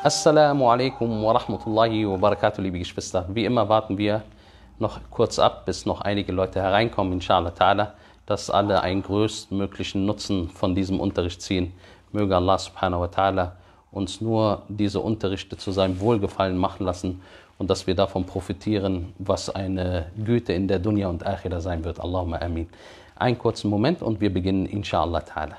Assalamu alaikum wa rahmatullahi wa barakatuh, liebe Geschwister. Wie immer warten wir noch kurz ab, bis noch einige Leute hereinkommen, inshallah ta'ala, dass alle einen größtmöglichen Nutzen von diesem Unterricht ziehen. Möge Allah subhanahu wa ta'ala uns nur diese Unterrichte zu seinem Wohlgefallen machen lassen und dass wir davon profitieren, was eine Güte in der Dunya und Akhira sein wird. Allahumma amin. Einen kurzen Moment und wir beginnen inshallah ta'ala.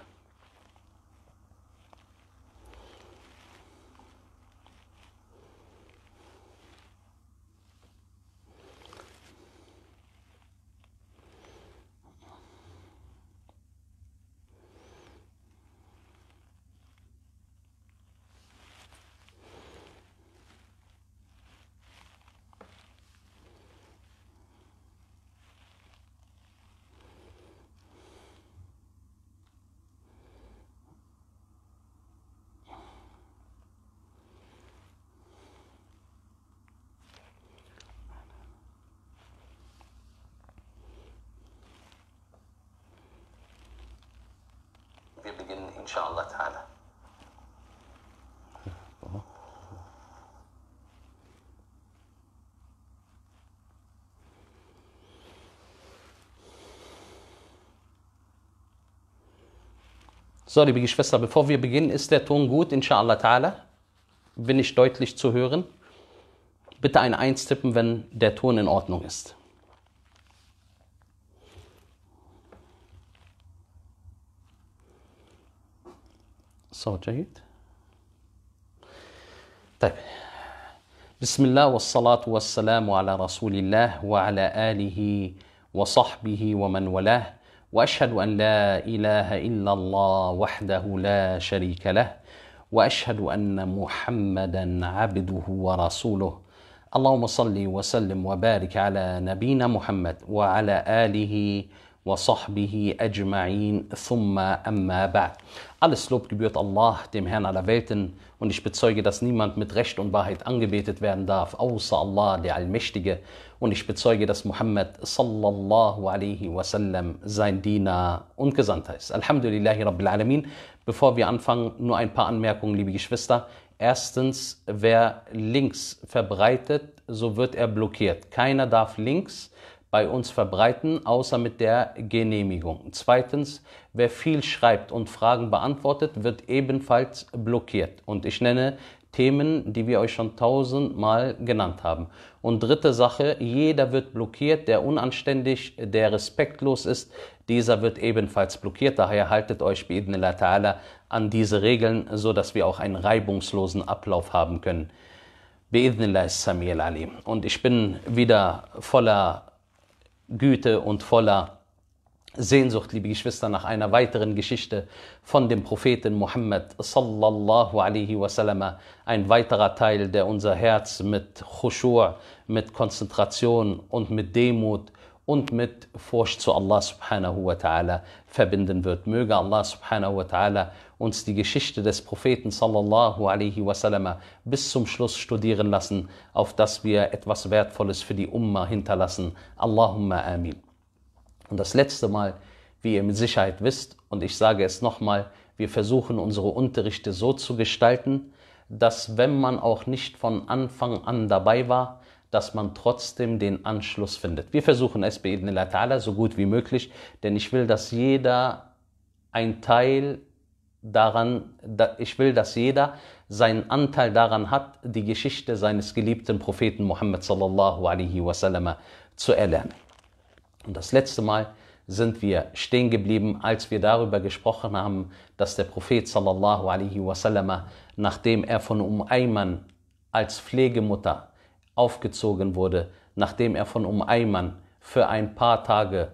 So, liebe Geschwister, bevor wir beginnen, ist der Ton gut, inshallah ta'ala? Bin ich deutlich zu hören? Bitte ein Eins tippen, wenn der Ton in Ordnung ist. So, جيد. طيب. بسم الله والصلاة والسلام على رسول الله وعلى آله وصحبه ومن والاه واشهد ان لا اله الا الله وحده لا شريك له واشهد ان محمدا عبده ورسوله اللهم صل وسلم وبارك على نبينا محمد وعلى اله وصحبه اجمعين ثم اما بعد Alles Lob gebührt Allah, dem Herrn aller Welten, und ich bezeuge, dass niemand mit Recht und Wahrheit angebetet werden darf, außer Allah, der Allmächtige. und ich bezeuge, dass Muhammad sallallahu alaihi wasallam sein Diener und Gesandter ist. Alhamdulillahi rabbil alamin. Bevor wir anfangen, nur ein paar Anmerkungen, liebe Geschwister. Erstens, wer links verbreitet, so wird er blockiert. Keiner darf links bei uns verbreiten, außer mit der Genehmigung. Zweitens, wer viel schreibt und Fragen beantwortet, wird ebenfalls blockiert. Und ich nenne Themen, die wir euch schon tausendmal genannt haben. Und dritte Sache, jeder wird blockiert, der unanständig, der respektlos ist, dieser wird ebenfalls blockiert. Daher haltet euch bidnillah ta'ala an diese Regeln, sodass wir auch einen reibungslosen Ablauf haben können. Bidnillah ist Samiel Alim. Und ich bin wieder voller Güte und voller Sehnsucht, liebe Geschwister, nach einer weiteren Geschichte von dem Propheten Muhammad sallallahu alaihi wasallam. Ein weiterer Teil, der unser Herz mit Khushur, mit Konzentration und mit Demut und mit Furcht zu Allah subhanahu wa ta'ala verbinden wird. Möge Allah subhanahu wa ta'ala uns die Geschichte des Propheten sallallahu alaihi wasallam bis zum Schluss studieren lassen, auf dass wir etwas Wertvolles für die Ummah hinterlassen. Allahumma amin. Und das letzte Mal, wie ihr mit Sicherheit wisst, und ich sage es nochmal, wir versuchen unsere Unterrichte so zu gestalten, dass wenn man auch nicht von Anfang an dabei war, dass man trotzdem den Anschluss findet. Wir versuchen es bei Ta'ala so gut wie möglich, denn ich will, dass jeder ein Teil daran, ich will, dass jeder seinen Anteil daran hat, die Geschichte seines geliebten Propheten Muhammad sallallahu alaihi wasallam zu erlernen. Und das letzte Mal sind wir stehen geblieben, als wir darüber gesprochen haben, dass der Prophet sallallahu alaihi wasallam, nachdem er von Um Ayman als Pflegemutter aufgezogen wurde, nachdem er von Um Ayman für ein paar Tage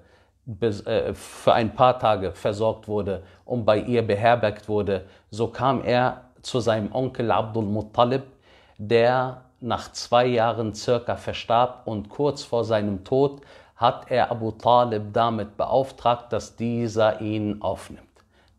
äh, für ein paar Tage versorgt wurde und bei ihr beherbergt wurde, so kam er zu seinem Onkel Abdul Muttalib, der nach zwei Jahren circa verstarb und kurz vor seinem Tod hat er Abu Talib damit beauftragt, dass dieser ihn aufnimmt.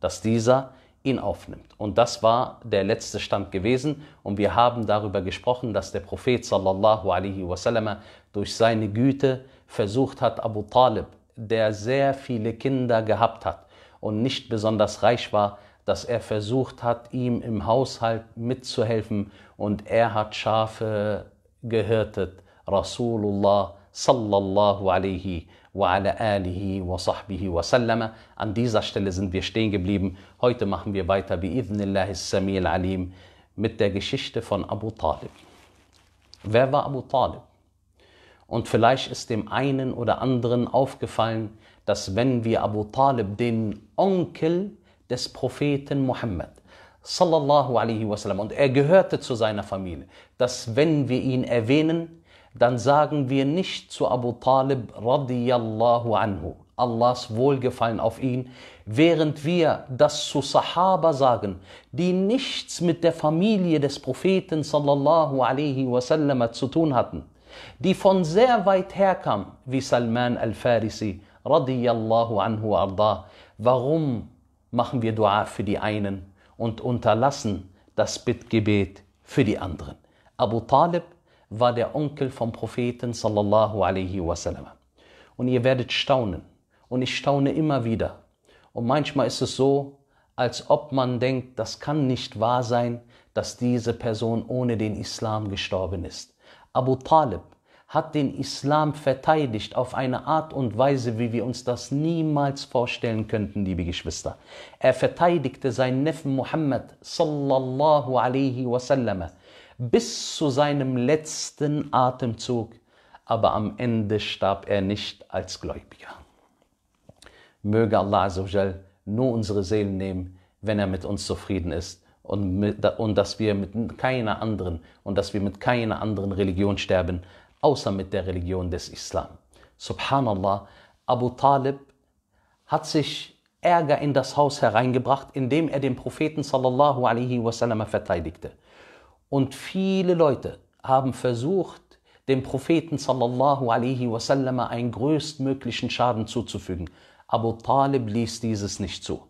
Dass dieser ihn aufnimmt. Und das war der letzte Stand gewesen. Und wir haben darüber gesprochen, dass der Prophet sallallahu alaihi wasallam durch seine Güte versucht hat, Abu Talib, der sehr viele Kinder gehabt hat und nicht besonders reich war, dass er versucht hat, ihm im Haushalt mitzuhelfen. Und er hat Schafe gehirtet. Rasulullah sallallahu alaihi wa ala alihi wa sahbihi An dieser Stelle sind wir stehen geblieben. Heute machen wir weiter bi'idhnillahi samil alim mit der Geschichte von Abu Talib. Wer war Abu Talib? Und vielleicht ist dem einen oder anderen aufgefallen, dass wenn wir Abu Talib, den Onkel des Propheten Muhammad, sallallahu alaihi wasallam, und er gehörte zu seiner Familie, dass wenn wir ihn erwähnen, dann sagen wir nicht zu Abu Talib radiallahu anhu, Allahs Wohlgefallen auf ihn, während wir das zu Sahaba sagen, die nichts mit der Familie des Propheten sallallahu alaihi wasallam zu tun hatten, die von sehr weit herkamen, wie Salman al-Farisi radiallahu anhu arda. Warum machen wir Dua für die einen und unterlassen das Bittgebet für die anderen? Abu Talib war der Onkel vom Propheten sallallahu alaihi wasallam. Und ihr werdet staunen. Und ich staune immer wieder. Und manchmal ist es so, als ob man denkt, das kann nicht wahr sein, dass diese Person ohne den Islam gestorben ist. Abu Talib hat den Islam verteidigt auf eine Art und Weise, wie wir uns das niemals vorstellen könnten, liebe Geschwister. Er verteidigte seinen Neffen Muhammad sallallahu alaihi wasallam bis zu seinem letzten Atemzug, aber am Ende starb er nicht als Gläubiger. Möge Allah Azzawajal nur unsere Seelen nehmen, wenn er mit uns zufrieden ist und, mit, und dass wir mit keiner anderen und dass wir mit keiner anderen Religion sterben, außer mit der Religion des Islam. Subhanallah, Abu Talib hat sich Ärger in das Haus hereingebracht, indem er den Propheten sallallahu alaihi wasallam verteidigte. Und viele Leute haben versucht, dem Propheten sallallahu alaihi wasallam einen größtmöglichen Schaden zuzufügen. Abu Talib ließ dieses nicht zu.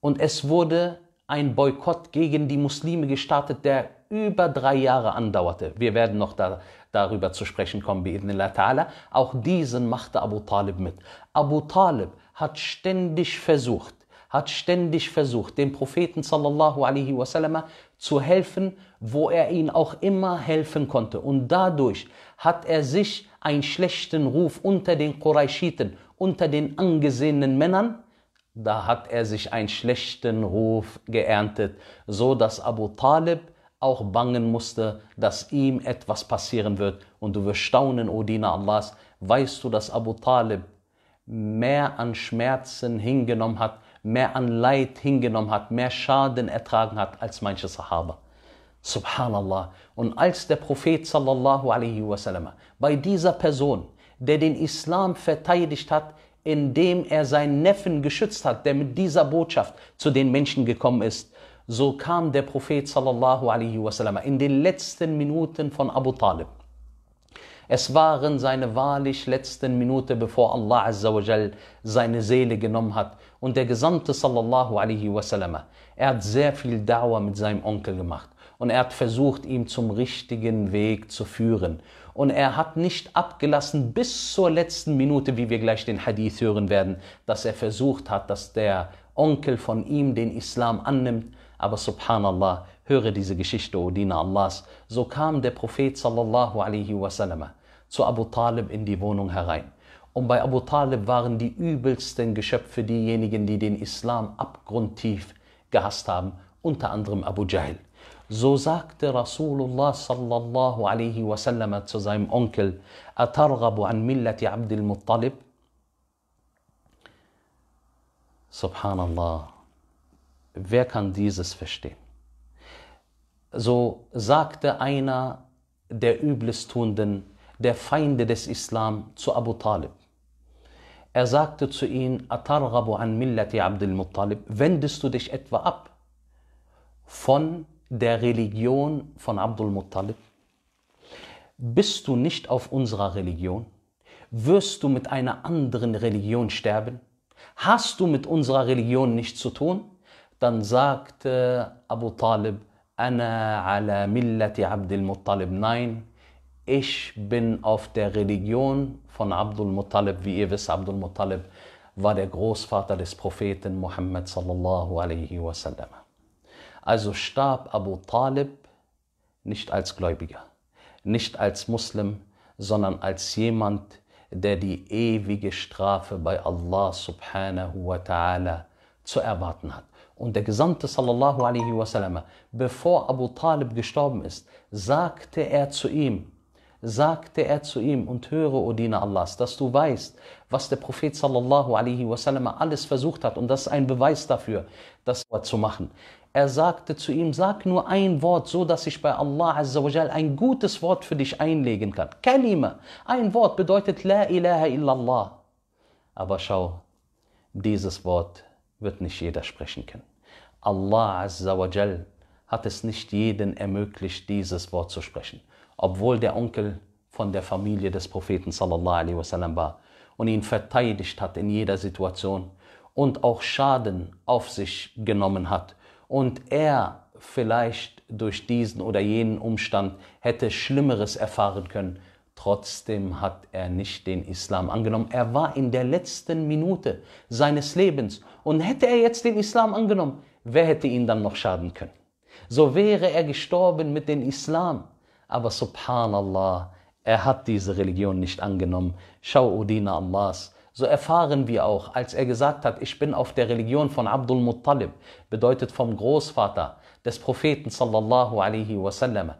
Und es wurde ein Boykott gegen die Muslime gestartet, der über drei Jahre andauerte. Wir werden noch da, darüber zu sprechen kommen, bi'idnillah ta'ala. Auch diesen machte Abu Talib mit. Abu Talib hat ständig versucht, hat ständig versucht, den Propheten sallallahu alaihi wasallam zu helfen, wo er ihnen auch immer helfen konnte. Und dadurch hat er sich einen schlechten Ruf unter den Qurayshiten, unter den angesehenen Männern, da hat er sich einen schlechten Ruf geerntet, so dass Abu Talib auch bangen musste, dass ihm etwas passieren wird. Und du wirst staunen, O Diener Allahs, weißt du, dass Abu Talib mehr an Schmerzen hingenommen hat mehr an Leid hingenommen hat, mehr Schaden ertragen hat als manche Sahaba. Subhanallah. Und als der Prophet sallallahu alaihi wasallam bei dieser Person, der den Islam verteidigt hat, indem er seinen Neffen geschützt hat, der mit dieser Botschaft zu den Menschen gekommen ist, so kam der Prophet sallallahu alaihi wasallam in den letzten Minuten von Abu Talib es waren seine wahrlich letzten Minuten, bevor Allah Azzawajal seine Seele genommen hat. Und der Gesandte sallallahu alaihi wasallam, er hat sehr viel Dauer mit seinem Onkel gemacht. Und er hat versucht, ihn zum richtigen Weg zu führen. Und er hat nicht abgelassen bis zur letzten Minute, wie wir gleich den Hadith hören werden, dass er versucht hat, dass der Onkel von ihm den Islam annimmt. Aber subhanallah, höre diese Geschichte, o Diener Allahs. So kam der Prophet sallallahu alaihi wasallam zu Abu Talib in die Wohnung herein. Und bei Abu Talib waren die übelsten Geschöpfe diejenigen, die den Islam abgrundtief gehasst haben, unter anderem Abu Jahl. So sagte Rasulullah sallallahu alaihi wasallam zu seinem Onkel, Atargabu an millati Abdul Muttalib? Subhanallah, wer kann dieses verstehen? so sagte einer der Übelstuenden, der Feinde des Islam, zu Abu Talib. Er sagte zu ihm, Atarrabu an Millati Abdul Muttalib, wendest du dich etwa ab von der Religion von Abdul Muttalib? Bist du nicht auf unserer Religion? Wirst du mit einer anderen Religion sterben? Hast du mit unserer Religion nichts zu tun? Dann sagte Abu Talib, Ana ala millati Abdul Muttalib. Nein, ich bin auf der Religion von Abdul Muttalib. Wie ihr wisst, Abdul Muttalib war der Großvater des Propheten Muhammad sallallahu alaihi wasallam. Also starb Abu Talib nicht als Gläubiger, nicht als Muslim, sondern als jemand, der die ewige Strafe bei Allah subhanahu wa ta'ala zu erwarten hat. Und der Gesandte sallallahu alaihi wasallam, bevor Abu Talib gestorben ist, sagte er zu ihm, sagte er zu ihm, und höre, O Diener Allahs, dass du weißt, was der Prophet sallallahu alaihi wasallam alles versucht hat. Und das ist ein Beweis dafür, das zu machen. Er sagte zu ihm, sag nur ein Wort, so dass ich bei Allah Azzawajal ein gutes Wort für dich einlegen kann. Kalima, ein Wort bedeutet La ilaha illallah. Aber schau, dieses Wort wird nicht jeder sprechen können. Allah Azza wa Jal hat es nicht jedem ermöglicht, dieses Wort zu sprechen, obwohl der Onkel von der Familie des Propheten sallallahu alaihi wasallam war und ihn verteidigt hat in jeder Situation und auch Schaden auf sich genommen hat und er vielleicht durch diesen oder jenen Umstand hätte Schlimmeres erfahren können, Trotzdem hat er nicht den Islam angenommen. Er war in der letzten Minute seines Lebens. Und hätte er jetzt den Islam angenommen, wer hätte ihn dann noch schaden können? So wäre er gestorben mit dem Islam. Aber subhanallah, er hat diese Religion nicht angenommen. Schau, Udina Allahs. So erfahren wir auch, als er gesagt hat, ich bin auf der Religion von Abdul Muttalib, bedeutet vom Großvater des Propheten sallallahu alaihi wasallam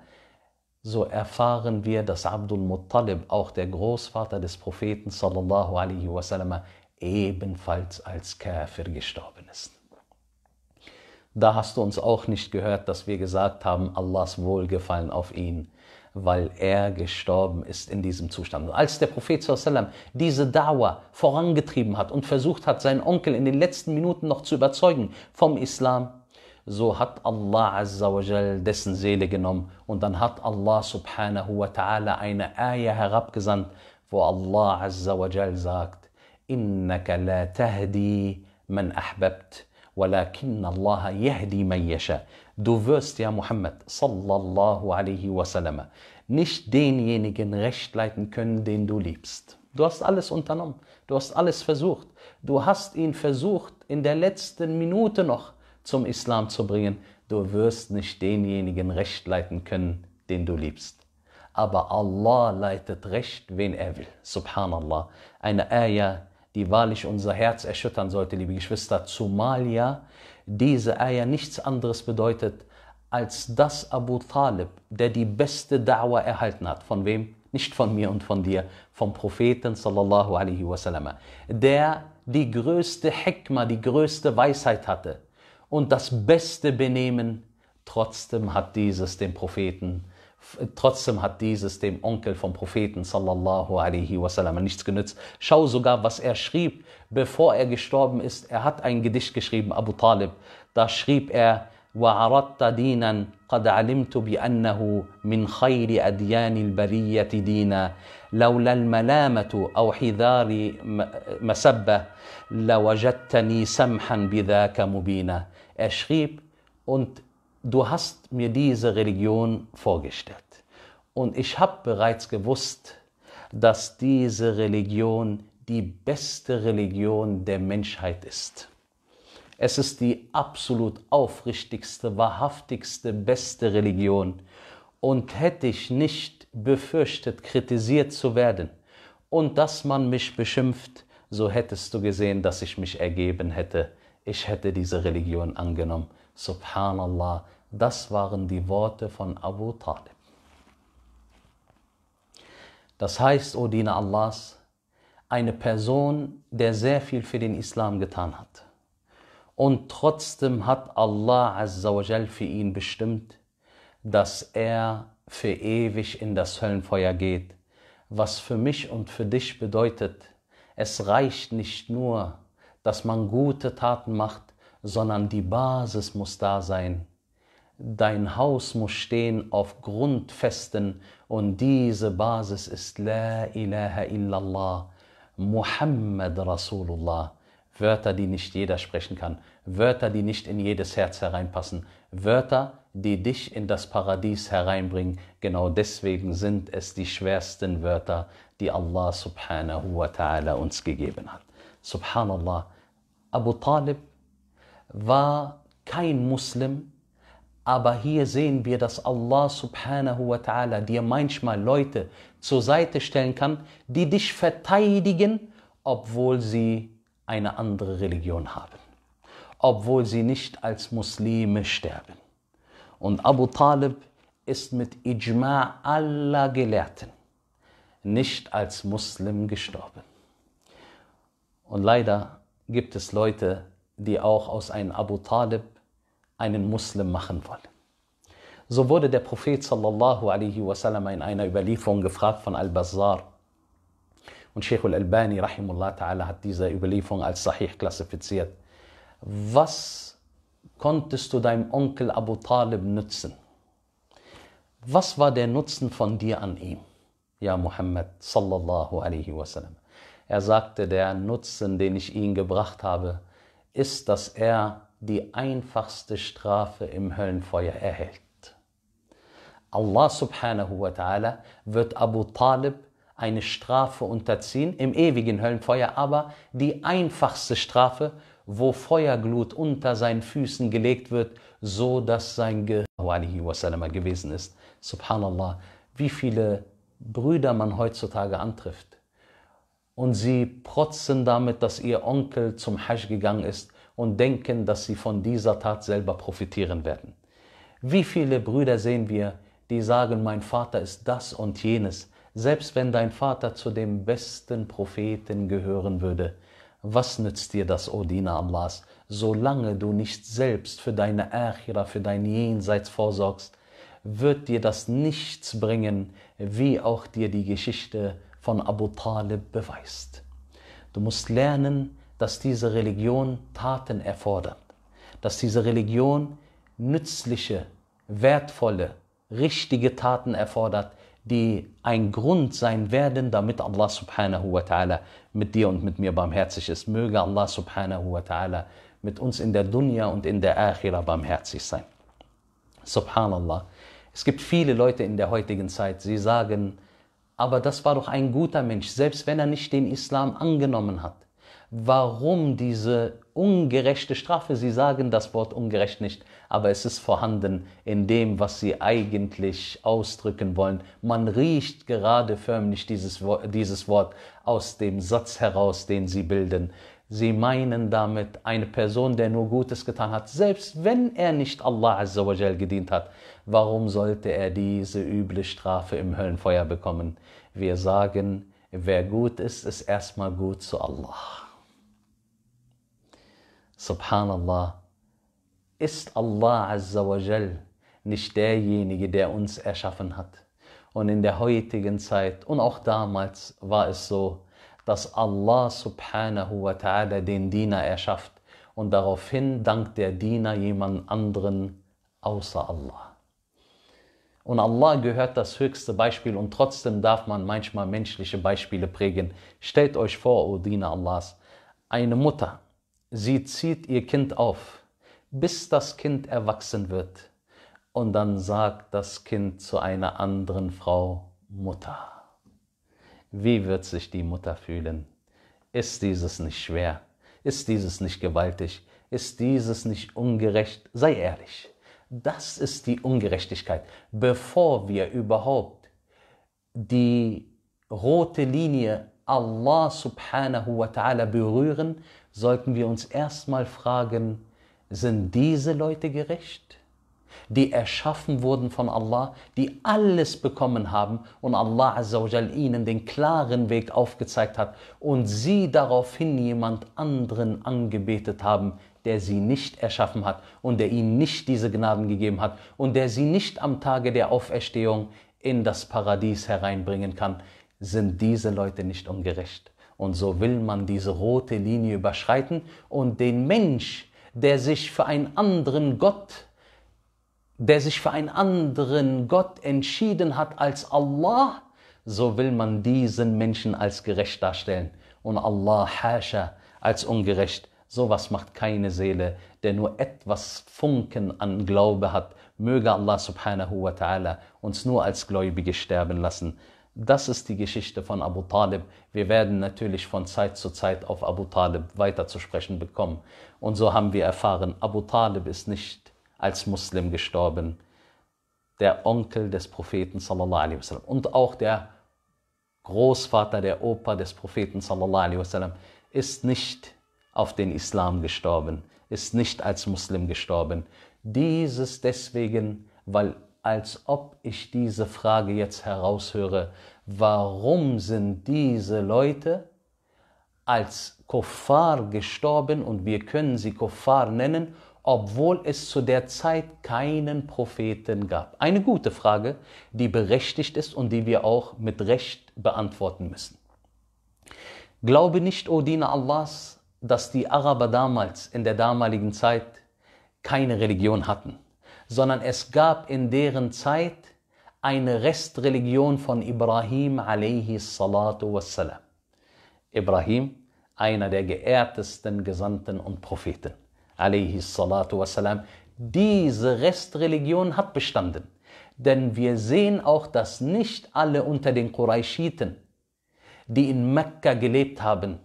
so erfahren wir, dass Abdul Muttalib, auch der Großvater des Propheten sallallahu alaihi wasallam, ebenfalls als Käfer gestorben ist. Da hast du uns auch nicht gehört, dass wir gesagt haben, Allahs Wohlgefallen auf ihn, weil er gestorben ist in diesem Zustand. Und als der Prophet sallam diese Dauer vorangetrieben hat und versucht hat, seinen Onkel in den letzten Minuten noch zu überzeugen vom Islam, so hat Allah Azza wa Jal dessen Seele genommen und dann hat Allah Subhanahu wa Ta'ala eine Aya herabgesandt, wo Allah Azza wa Jal sagt, إنك لا تهدي من أحببت ولكن الله يهدي من يشاء. Du wirst ja Muhammad sallallahu alaihi wasallam nicht denjenigen recht leiten können, den du liebst. Du hast alles unternommen, du hast alles versucht, du hast ihn versucht in der letzten Minute noch zum Islam zu bringen, du wirst nicht denjenigen recht leiten können, den du liebst. Aber Allah leitet recht, wen er will. Subhanallah. Eine Ayah, die wahrlich unser Herz erschüttern sollte, liebe Geschwister, zumal ja diese Ayah nichts anderes bedeutet, als dass Abu Talib, der die beste Da'wah erhalten hat, von wem? Nicht von mir und von dir, vom Propheten sallallahu alaihi wasallam, der die größte Hikmah, die größte Weisheit hatte, und das beste Benehmen. Trotzdem hat dieses dem Propheten, trotzdem hat dieses dem Onkel vom Propheten sallallahu alaihi wasallam nichts genützt. Schau sogar, was er schrieb, bevor er gestorben ist. Er hat ein Gedicht geschrieben, Abu Talib. Da schrieb er, وعرضت دينا قد علمت بانه من خير اديان البريه دينا لولا الملامه او حذار مسبه لوجدتني سمحا بذاك مبينا er schrieb, und du hast mir diese Religion vorgestellt. Und ich habe bereits gewusst, dass diese Religion die beste Religion der Menschheit ist. Es ist die absolut aufrichtigste, wahrhaftigste, beste Religion. Und hätte ich nicht befürchtet, kritisiert zu werden und dass man mich beschimpft, so hättest du gesehen, dass ich mich ergeben hätte ich hätte diese Religion angenommen. Subhanallah, das waren die Worte von Abu Talib. Das heißt, O Diener Allahs, eine Person, der sehr viel für den Islam getan hat. Und trotzdem hat Allah Azzawajal für ihn bestimmt, dass er für ewig in das Höllenfeuer geht. Was für mich und für dich bedeutet, es reicht nicht nur, dass man gute Taten macht, sondern die Basis muss da sein. Dein Haus muss stehen auf Grundfesten und diese Basis ist La ilaha illallah, Muhammad Rasulullah. Wörter, die nicht jeder sprechen kann, Wörter, die nicht in jedes Herz hereinpassen, Wörter, die dich in das Paradies hereinbringen. Genau deswegen sind es die schwersten Wörter, die Allah subhanahu wa ta'ala uns gegeben hat. Subhanallah, Abu Talib war kein Muslim, aber hier sehen wir, dass Allah subhanahu wa ta'ala dir manchmal Leute zur Seite stellen kann, die dich verteidigen, obwohl sie eine andere Religion haben, obwohl sie nicht als Muslime sterben. Und Abu Talib ist mit Ijma' aller Gelehrten nicht als Muslim gestorben. Und leider gibt es Leute, die auch aus einem Abu Talib einen Muslim machen wollen. So wurde der Prophet sallallahu alaihi wasallam in einer Überlieferung gefragt von Al-Bazar. Und Sheikh al-Albani rahimullah ta'ala hat diese Überlieferung als sahih klassifiziert. Was konntest du deinem Onkel Abu Talib nützen? Was war der Nutzen von dir an ihm? Ja, Muhammad sallallahu alaihi wasallam. Er sagte, der Nutzen, den ich ihnen gebracht habe, ist, dass er die einfachste Strafe im Höllenfeuer erhält. Allah subhanahu wa ta'ala wird Abu Talib eine Strafe unterziehen im ewigen Höllenfeuer, aber die einfachste Strafe, wo Feuerglut unter seinen Füßen gelegt wird, so dass sein Gehirn gewesen ist. Subhanallah, wie viele Brüder man heutzutage antrifft, und sie protzen damit, dass ihr Onkel zum Hajj gegangen ist und denken, dass sie von dieser Tat selber profitieren werden. Wie viele Brüder sehen wir, die sagen, mein Vater ist das und jenes, selbst wenn dein Vater zu dem besten Propheten gehören würde. Was nützt dir das, O Diener Allahs, solange du nicht selbst für deine Achira, für dein Jenseits vorsorgst, wird dir das nichts bringen, wie auch dir die Geschichte von Abu Talib beweist. Du musst lernen, dass diese Religion Taten erfordert, dass diese Religion nützliche, wertvolle, richtige Taten erfordert, die ein Grund sein werden, damit Allah subhanahu wa ta'ala mit dir und mit mir barmherzig ist. Möge Allah subhanahu wa ta'ala mit uns in der Dunya und in der Akhira barmherzig sein. Subhanallah. Es gibt viele Leute in der heutigen Zeit, sie sagen, aber das war doch ein guter Mensch, selbst wenn er nicht den Islam angenommen hat. Warum diese ungerechte Strafe? Sie sagen das Wort ungerecht nicht, aber es ist vorhanden in dem, was sie eigentlich ausdrücken wollen. Man riecht gerade förmlich dieses, dieses Wort aus dem Satz heraus, den sie bilden. Sie meinen damit eine Person, der nur Gutes getan hat, selbst wenn er nicht Allah Azzawajal gedient hat. Warum sollte er diese üble Strafe im Höllenfeuer bekommen? Wir sagen, wer gut ist, ist erstmal gut zu Allah. Subhanallah, ist Allah Azzawajal nicht derjenige, der uns erschaffen hat? Und in der heutigen Zeit und auch damals war es so, dass Allah subhanahu wa ta'ala den Diener erschafft und daraufhin dankt der Diener jemand anderen außer Allah. Und Allah gehört das höchste Beispiel und trotzdem darf man manchmal menschliche Beispiele prägen. Stellt euch vor, o Diener Allahs, eine Mutter, sie zieht ihr Kind auf, bis das Kind erwachsen wird. Und dann sagt das Kind zu einer anderen Frau Mutter. Wie wird sich die Mutter fühlen? Ist dieses nicht schwer? Ist dieses nicht gewaltig? Ist dieses nicht ungerecht? Sei ehrlich. Das ist die Ungerechtigkeit. Bevor wir überhaupt die rote Linie Allah subhanahu wa ta'ala berühren, sollten wir uns erstmal fragen, sind diese Leute gerecht? die erschaffen wurden von Allah, die alles bekommen haben und Allah Azzawajal ihnen den klaren Weg aufgezeigt hat und sie daraufhin jemand anderen angebetet haben, der sie nicht erschaffen hat und der ihnen nicht diese Gnaden gegeben hat und der sie nicht am Tage der Auferstehung in das Paradies hereinbringen kann, sind diese Leute nicht ungerecht. Und so will man diese rote Linie überschreiten und den Mensch, der sich für einen anderen Gott der sich für einen anderen Gott entschieden hat als Allah, so will man diesen Menschen als gerecht darstellen. Und Allah, Hasha, als ungerecht. Sowas macht keine Seele, der nur etwas Funken an Glaube hat. Möge Allah subhanahu wa ta'ala uns nur als Gläubige sterben lassen. Das ist die Geschichte von Abu Talib. Wir werden natürlich von Zeit zu Zeit auf Abu Talib weiter zu sprechen bekommen. Und so haben wir erfahren, Abu Talib ist nicht als Muslim gestorben, der Onkel des Propheten sallallahu alaihi wasallam und auch der Großvater, der Opa des Propheten sallallahu alaihi wasallam ist nicht auf den Islam gestorben, ist nicht als Muslim gestorben. Dieses deswegen, weil als ob ich diese Frage jetzt heraushöre, warum sind diese Leute als Kuffar gestorben und wir können sie Kuffar nennen obwohl es zu der Zeit keinen Propheten gab? Eine gute Frage, die berechtigt ist und die wir auch mit Recht beantworten müssen. Glaube nicht, o Diener Allahs, dass die Araber damals, in der damaligen Zeit, keine Religion hatten, sondern es gab in deren Zeit eine Restreligion von Ibrahim alayhi salatu wassalam. Ibrahim, einer der geehrtesten Gesandten und Propheten wassalam, diese Restreligion hat bestanden. Denn wir sehen auch, dass nicht alle unter den Qurayshiten, die in Mekka gelebt haben,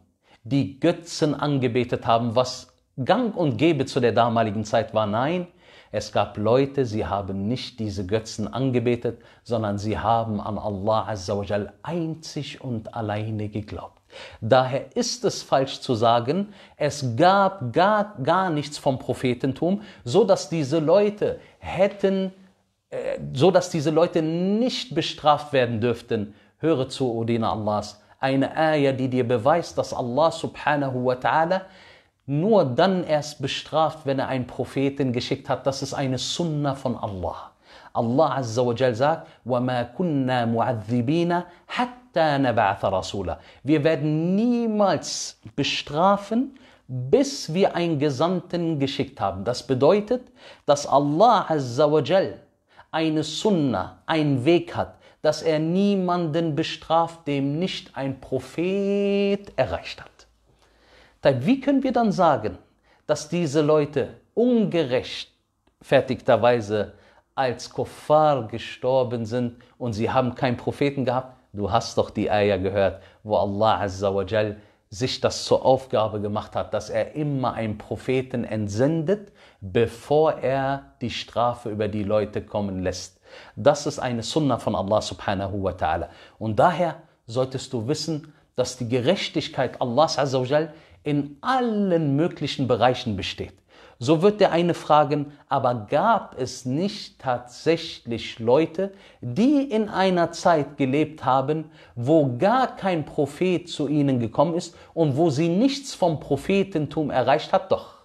die Götzen angebetet haben, was gang und gäbe zu der damaligen Zeit war. Nein, es gab Leute, sie haben nicht diese Götzen angebetet, sondern sie haben an Allah Azzawajal einzig und alleine geglaubt. Daher ist es falsch zu sagen, es gab gar, gar nichts vom Prophetentum, so dass diese Leute hätten, äh, so dass diese Leute nicht bestraft werden dürften. Höre zu, Odina Allahs, eine Ayah, die dir beweist, dass Allah subhanahu wa ta'ala nur dann erst bestraft, wenn er einen Propheten geschickt hat. Das ist eine Sunna von Allah. Allah Azza wa Jal sagt, وَمَا كُنَّا مُعَذِّبِينَ حَتَّى نَبَعَثَ رَسُولًا Wir werden niemals bestrafen, bis wir einen Gesandten geschickt haben. Das bedeutet, dass Allah Azza wa Jal eine Sunna, einen Weg hat, dass er niemanden bestraft, dem nicht ein Prophet erreicht hat. Wie können wir dann sagen, dass diese Leute ungerechtfertigterweise als Kuffar gestorben sind und sie haben keinen Propheten gehabt. Du hast doch die Eier gehört, wo Allah Azza sich das zur Aufgabe gemacht hat, dass er immer einen Propheten entsendet, bevor er die Strafe über die Leute kommen lässt. Das ist eine Sunna von Allah subhanahu wa ta'ala. Und daher solltest du wissen, dass die Gerechtigkeit Allahs Azzawajal in allen möglichen Bereichen besteht. So wird der eine fragen, aber gab es nicht tatsächlich Leute, die in einer Zeit gelebt haben, wo gar kein Prophet zu ihnen gekommen ist und wo sie nichts vom Prophetentum erreicht hat? Doch.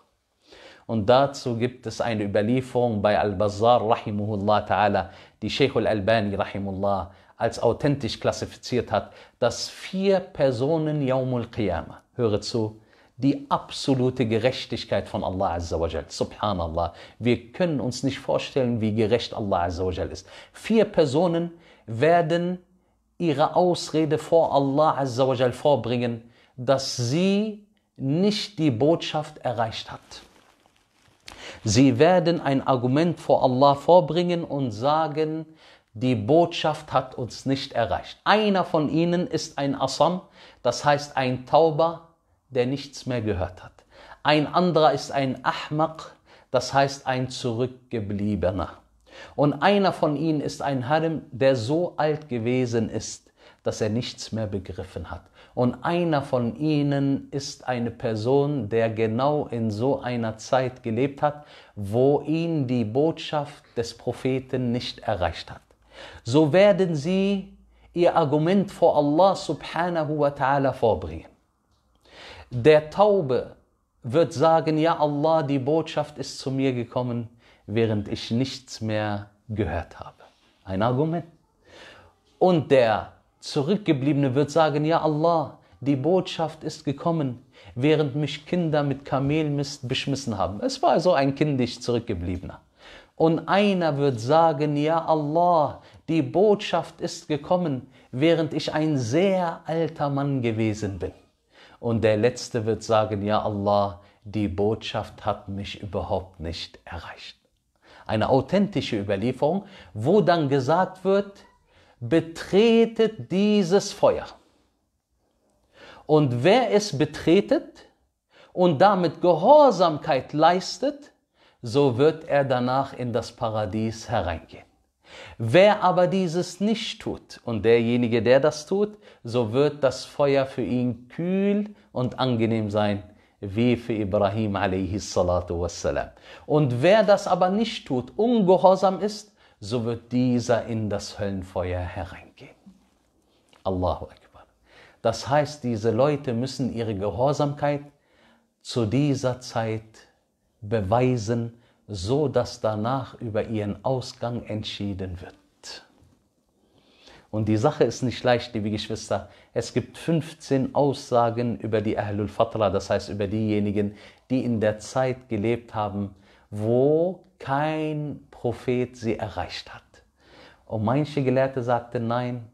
Und dazu gibt es eine Überlieferung bei Al-Bazar rahimullah ta'ala, die Sheikh al-Albani rahimullah als authentisch klassifiziert hat, dass vier Personen Yaumul Qiyamah, höre zu, die absolute Gerechtigkeit von Allah Azzawajal. Subhanallah. Wir können uns nicht vorstellen, wie gerecht Allah Azzawajal ist. Vier Personen werden ihre Ausrede vor Allah Azzawajal vorbringen, dass sie nicht die Botschaft erreicht hat. Sie werden ein Argument vor Allah vorbringen und sagen, die Botschaft hat uns nicht erreicht. Einer von ihnen ist ein Asam, das heißt ein Tauber, der nichts mehr gehört hat. Ein anderer ist ein Ahmak, das heißt ein Zurückgebliebener. Und einer von ihnen ist ein Harim, der so alt gewesen ist, dass er nichts mehr begriffen hat. Und einer von ihnen ist eine Person, der genau in so einer Zeit gelebt hat, wo ihn die Botschaft des Propheten nicht erreicht hat. So werden sie ihr Argument vor Allah subhanahu wa ta'ala vorbringen. Der Taube wird sagen, ja Allah, die Botschaft ist zu mir gekommen, während ich nichts mehr gehört habe. Ein Argument. Und der Zurückgebliebene wird sagen, ja Allah, die Botschaft ist gekommen, während mich Kinder mit Kamelmist beschmissen haben. Es war so ein kindisch Zurückgebliebener. Und einer wird sagen, ja Allah, die Botschaft ist gekommen, während ich ein sehr alter Mann gewesen bin und der Letzte wird sagen, ja Allah, die Botschaft hat mich überhaupt nicht erreicht. Eine authentische Überlieferung, wo dann gesagt wird, betretet dieses Feuer. Und wer es betretet und damit Gehorsamkeit leistet, so wird er danach in das Paradies hereingehen. Wer aber dieses nicht tut und derjenige, der das tut, so wird das Feuer für ihn kühl und angenehm sein, wie für Ibrahim a.s. Und wer das aber nicht tut, ungehorsam ist, so wird dieser in das Höllenfeuer hereingehen. Allahu Akbar. Das heißt, diese Leute müssen ihre Gehorsamkeit zu dieser Zeit beweisen, so dass danach über ihren Ausgang entschieden wird. Und die Sache ist nicht leicht, liebe Geschwister. Es gibt 15 Aussagen über die Ahlul Fatra, das heißt über diejenigen, die in der Zeit gelebt haben, wo kein Prophet sie erreicht hat. Und manche Gelehrte sagten, nein,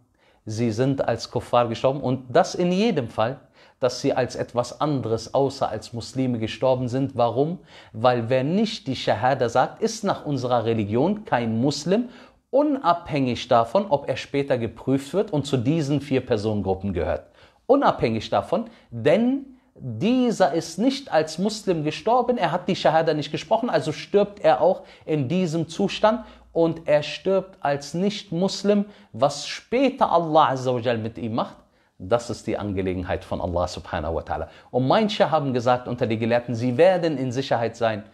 sie sind als Kuffar gestorben und das in jedem Fall dass sie als etwas anderes außer als Muslime gestorben sind. Warum? Weil wer nicht die Shahada sagt, ist nach unserer Religion kein Muslim, unabhängig davon, ob er später geprüft wird und zu diesen vier Personengruppen gehört. Unabhängig davon, denn dieser ist nicht als Muslim gestorben, er hat die Shahada nicht gesprochen, also stirbt er auch in diesem Zustand und er stirbt als Nicht-Muslim, was später Allah Azzawajal mit ihm macht, das ist die Angelegenheit von Allah subhanahu wa ta'ala. Und manche haben gesagt unter die Gelehrten, sie werden in Sicherheit sein.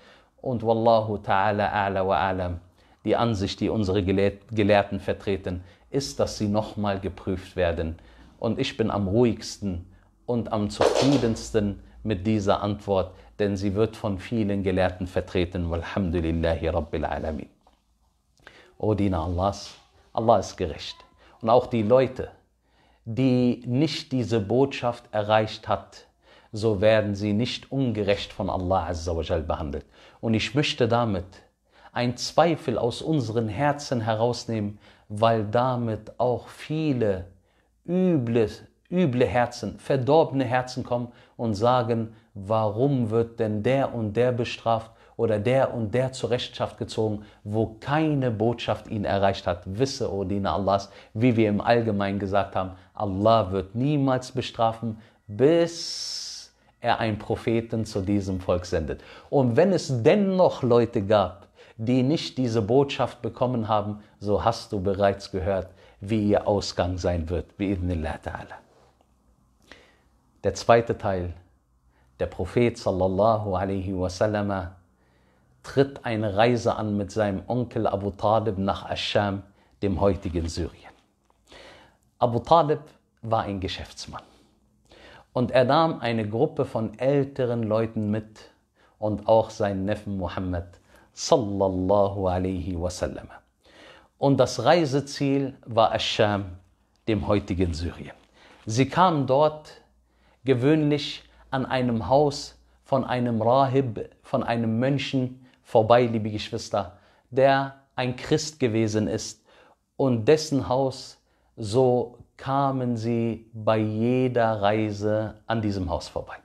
Und Wallahu ta'ala a'la wa alam. Die Ansicht, die unsere Gelehrten vertreten, ist, dass sie nochmal geprüft werden. Und ich bin am ruhigsten und am zufriedensten mit dieser Antwort, denn sie wird von vielen Gelehrten vertreten. Walhamdulillahi Rabbil Alamin. O Diener Allahs, Allah ist gerecht. Und auch die Leute, die nicht diese Botschaft erreicht hat, so werden sie nicht ungerecht von Allah Azzawajal behandelt. Und ich möchte damit einen Zweifel aus unseren Herzen herausnehmen, weil damit auch viele üble, üble Herzen, verdorbene Herzen kommen und sagen, warum wird denn der und der bestraft oder der und der zur Rechenschaft gezogen, wo keine Botschaft ihn erreicht hat. Wisse, O Diener Allahs, wie wir im Allgemeinen gesagt haben, Allah wird niemals bestrafen, bis er einen Propheten zu diesem Volk sendet. Und wenn es dennoch Leute gab, die nicht diese Botschaft bekommen haben, so hast du bereits gehört, wie ihr Ausgang sein wird. Bi'idnillah ta'ala. Der zweite Teil, der Prophet sallallahu alaihi wasallam tritt eine Reise an mit seinem Onkel Abu Talib nach Asham, dem heutigen Syrien. Abu Talib war ein Geschäftsmann. Und er nahm eine Gruppe von älteren Leuten mit und auch seinen Neffen Muhammad sallallahu alaihi wasallam. Und das Reiseziel war Ascham, dem heutigen Syrien. Sie kamen dort gewöhnlich an einem Haus von einem Rahib, von einem Mönchen vorbei, liebe Geschwister, der ein Christ gewesen ist und dessen Haus so kamen sie bei jeder Reise an diesem Haus vorbei.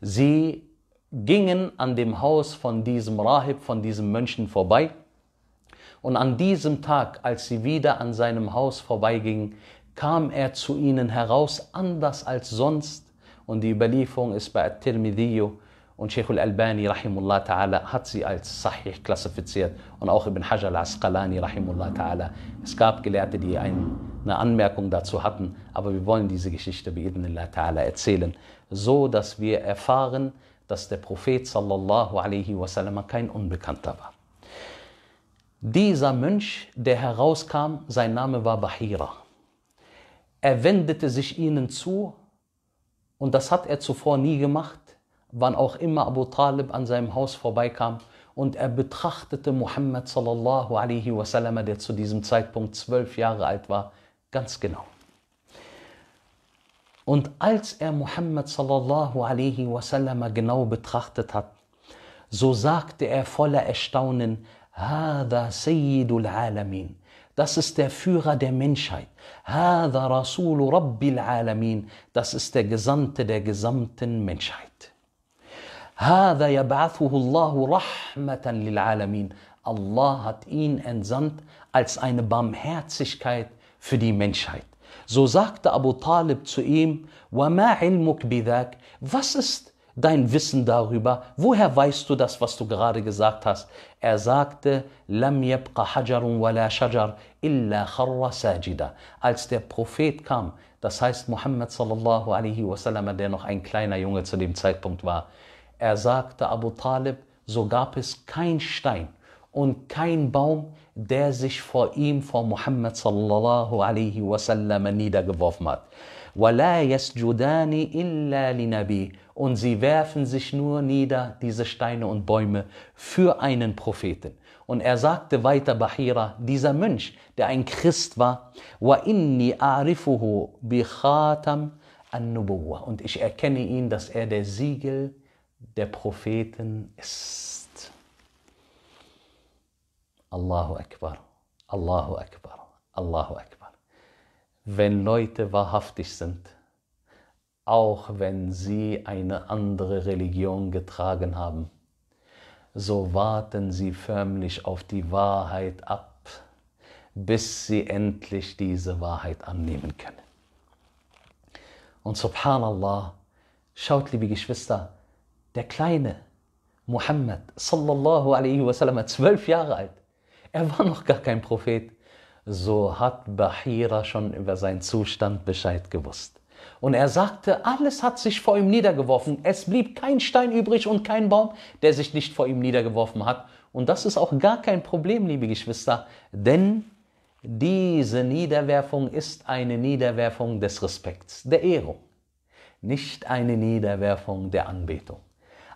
Sie gingen an dem Haus von diesem Rahib, von diesem Mönchen vorbei. Und an diesem Tag, als sie wieder an seinem Haus vorbeigingen, kam er zu ihnen heraus, anders als sonst. Und die Überlieferung ist bei At-Tirmidhiyo, und Sheikh al-Albani rahimullah ta'ala hat sie als Sahih klassifiziert und auch Ibn Hajar al-Asqalani rahimullah ta'ala. Es gab Gelehrte, die eine Anmerkung dazu hatten, aber wir wollen diese Geschichte bi'idnillah ta'ala erzählen, so dass wir erfahren, dass der Prophet sallallahu alaihi wasallam kein Unbekannter war. Dieser Mönch, der herauskam, sein Name war Bahira. Er wendete sich ihnen zu und das hat er zuvor nie gemacht wann auch immer Abu Talib an seinem Haus vorbeikam und er betrachtete Muhammad sallallahu alaihi wasallam, der zu diesem Zeitpunkt zwölf Jahre alt war, ganz genau. Und als er Muhammad sallallahu alaihi wasallam genau betrachtet hat, so sagte er voller Erstaunen, هذا سيد العالمين das ist der Führer der Menschheit. هذا رسول رب العالمين. Das ist der Gesandte der gesamten Menschheit. Allah hat ihn entsandt als eine Barmherzigkeit für die Menschheit. So sagte Abu Talib zu ihm, Was ist dein Wissen darüber? Woher weißt du das, was du gerade gesagt hast? Er sagte, لَمْ يَبْقَ حَجَرٌ وَلَا شَجَرٌ Als der Prophet kam, das heißt Muhammad wasallam, der noch ein kleiner Junge zu dem Zeitpunkt war, er sagte Abu Talib, so gab es kein Stein und kein Baum, der sich vor ihm, vor Muhammad sallallahu alaihi wasallam niedergeworfen hat. Und sie werfen sich nur nieder, diese Steine und Bäume, für einen Propheten. Und er sagte weiter Bahira, dieser Mönch, der ein Christ war, Und ich erkenne ihn, dass er der Siegel ist der Propheten ist. Allahu Akbar, Allahu Akbar, Allahu Akbar. Wenn Leute wahrhaftig sind, auch wenn sie eine andere Religion getragen haben, so warten sie förmlich auf die Wahrheit ab, bis sie endlich diese Wahrheit annehmen können. Und subhanallah, schaut, liebe Geschwister, der kleine Muhammad sallallahu alaihi wasallam, zwölf Jahre alt, er war noch gar kein Prophet, so hat Bahira schon über seinen Zustand Bescheid gewusst. Und er sagte, alles hat sich vor ihm niedergeworfen. Es blieb kein Stein übrig und kein Baum, der sich nicht vor ihm niedergeworfen hat. Und das ist auch gar kein Problem, liebe Geschwister, denn diese Niederwerfung ist eine Niederwerfung des Respekts, der Ehrung, nicht eine Niederwerfung der Anbetung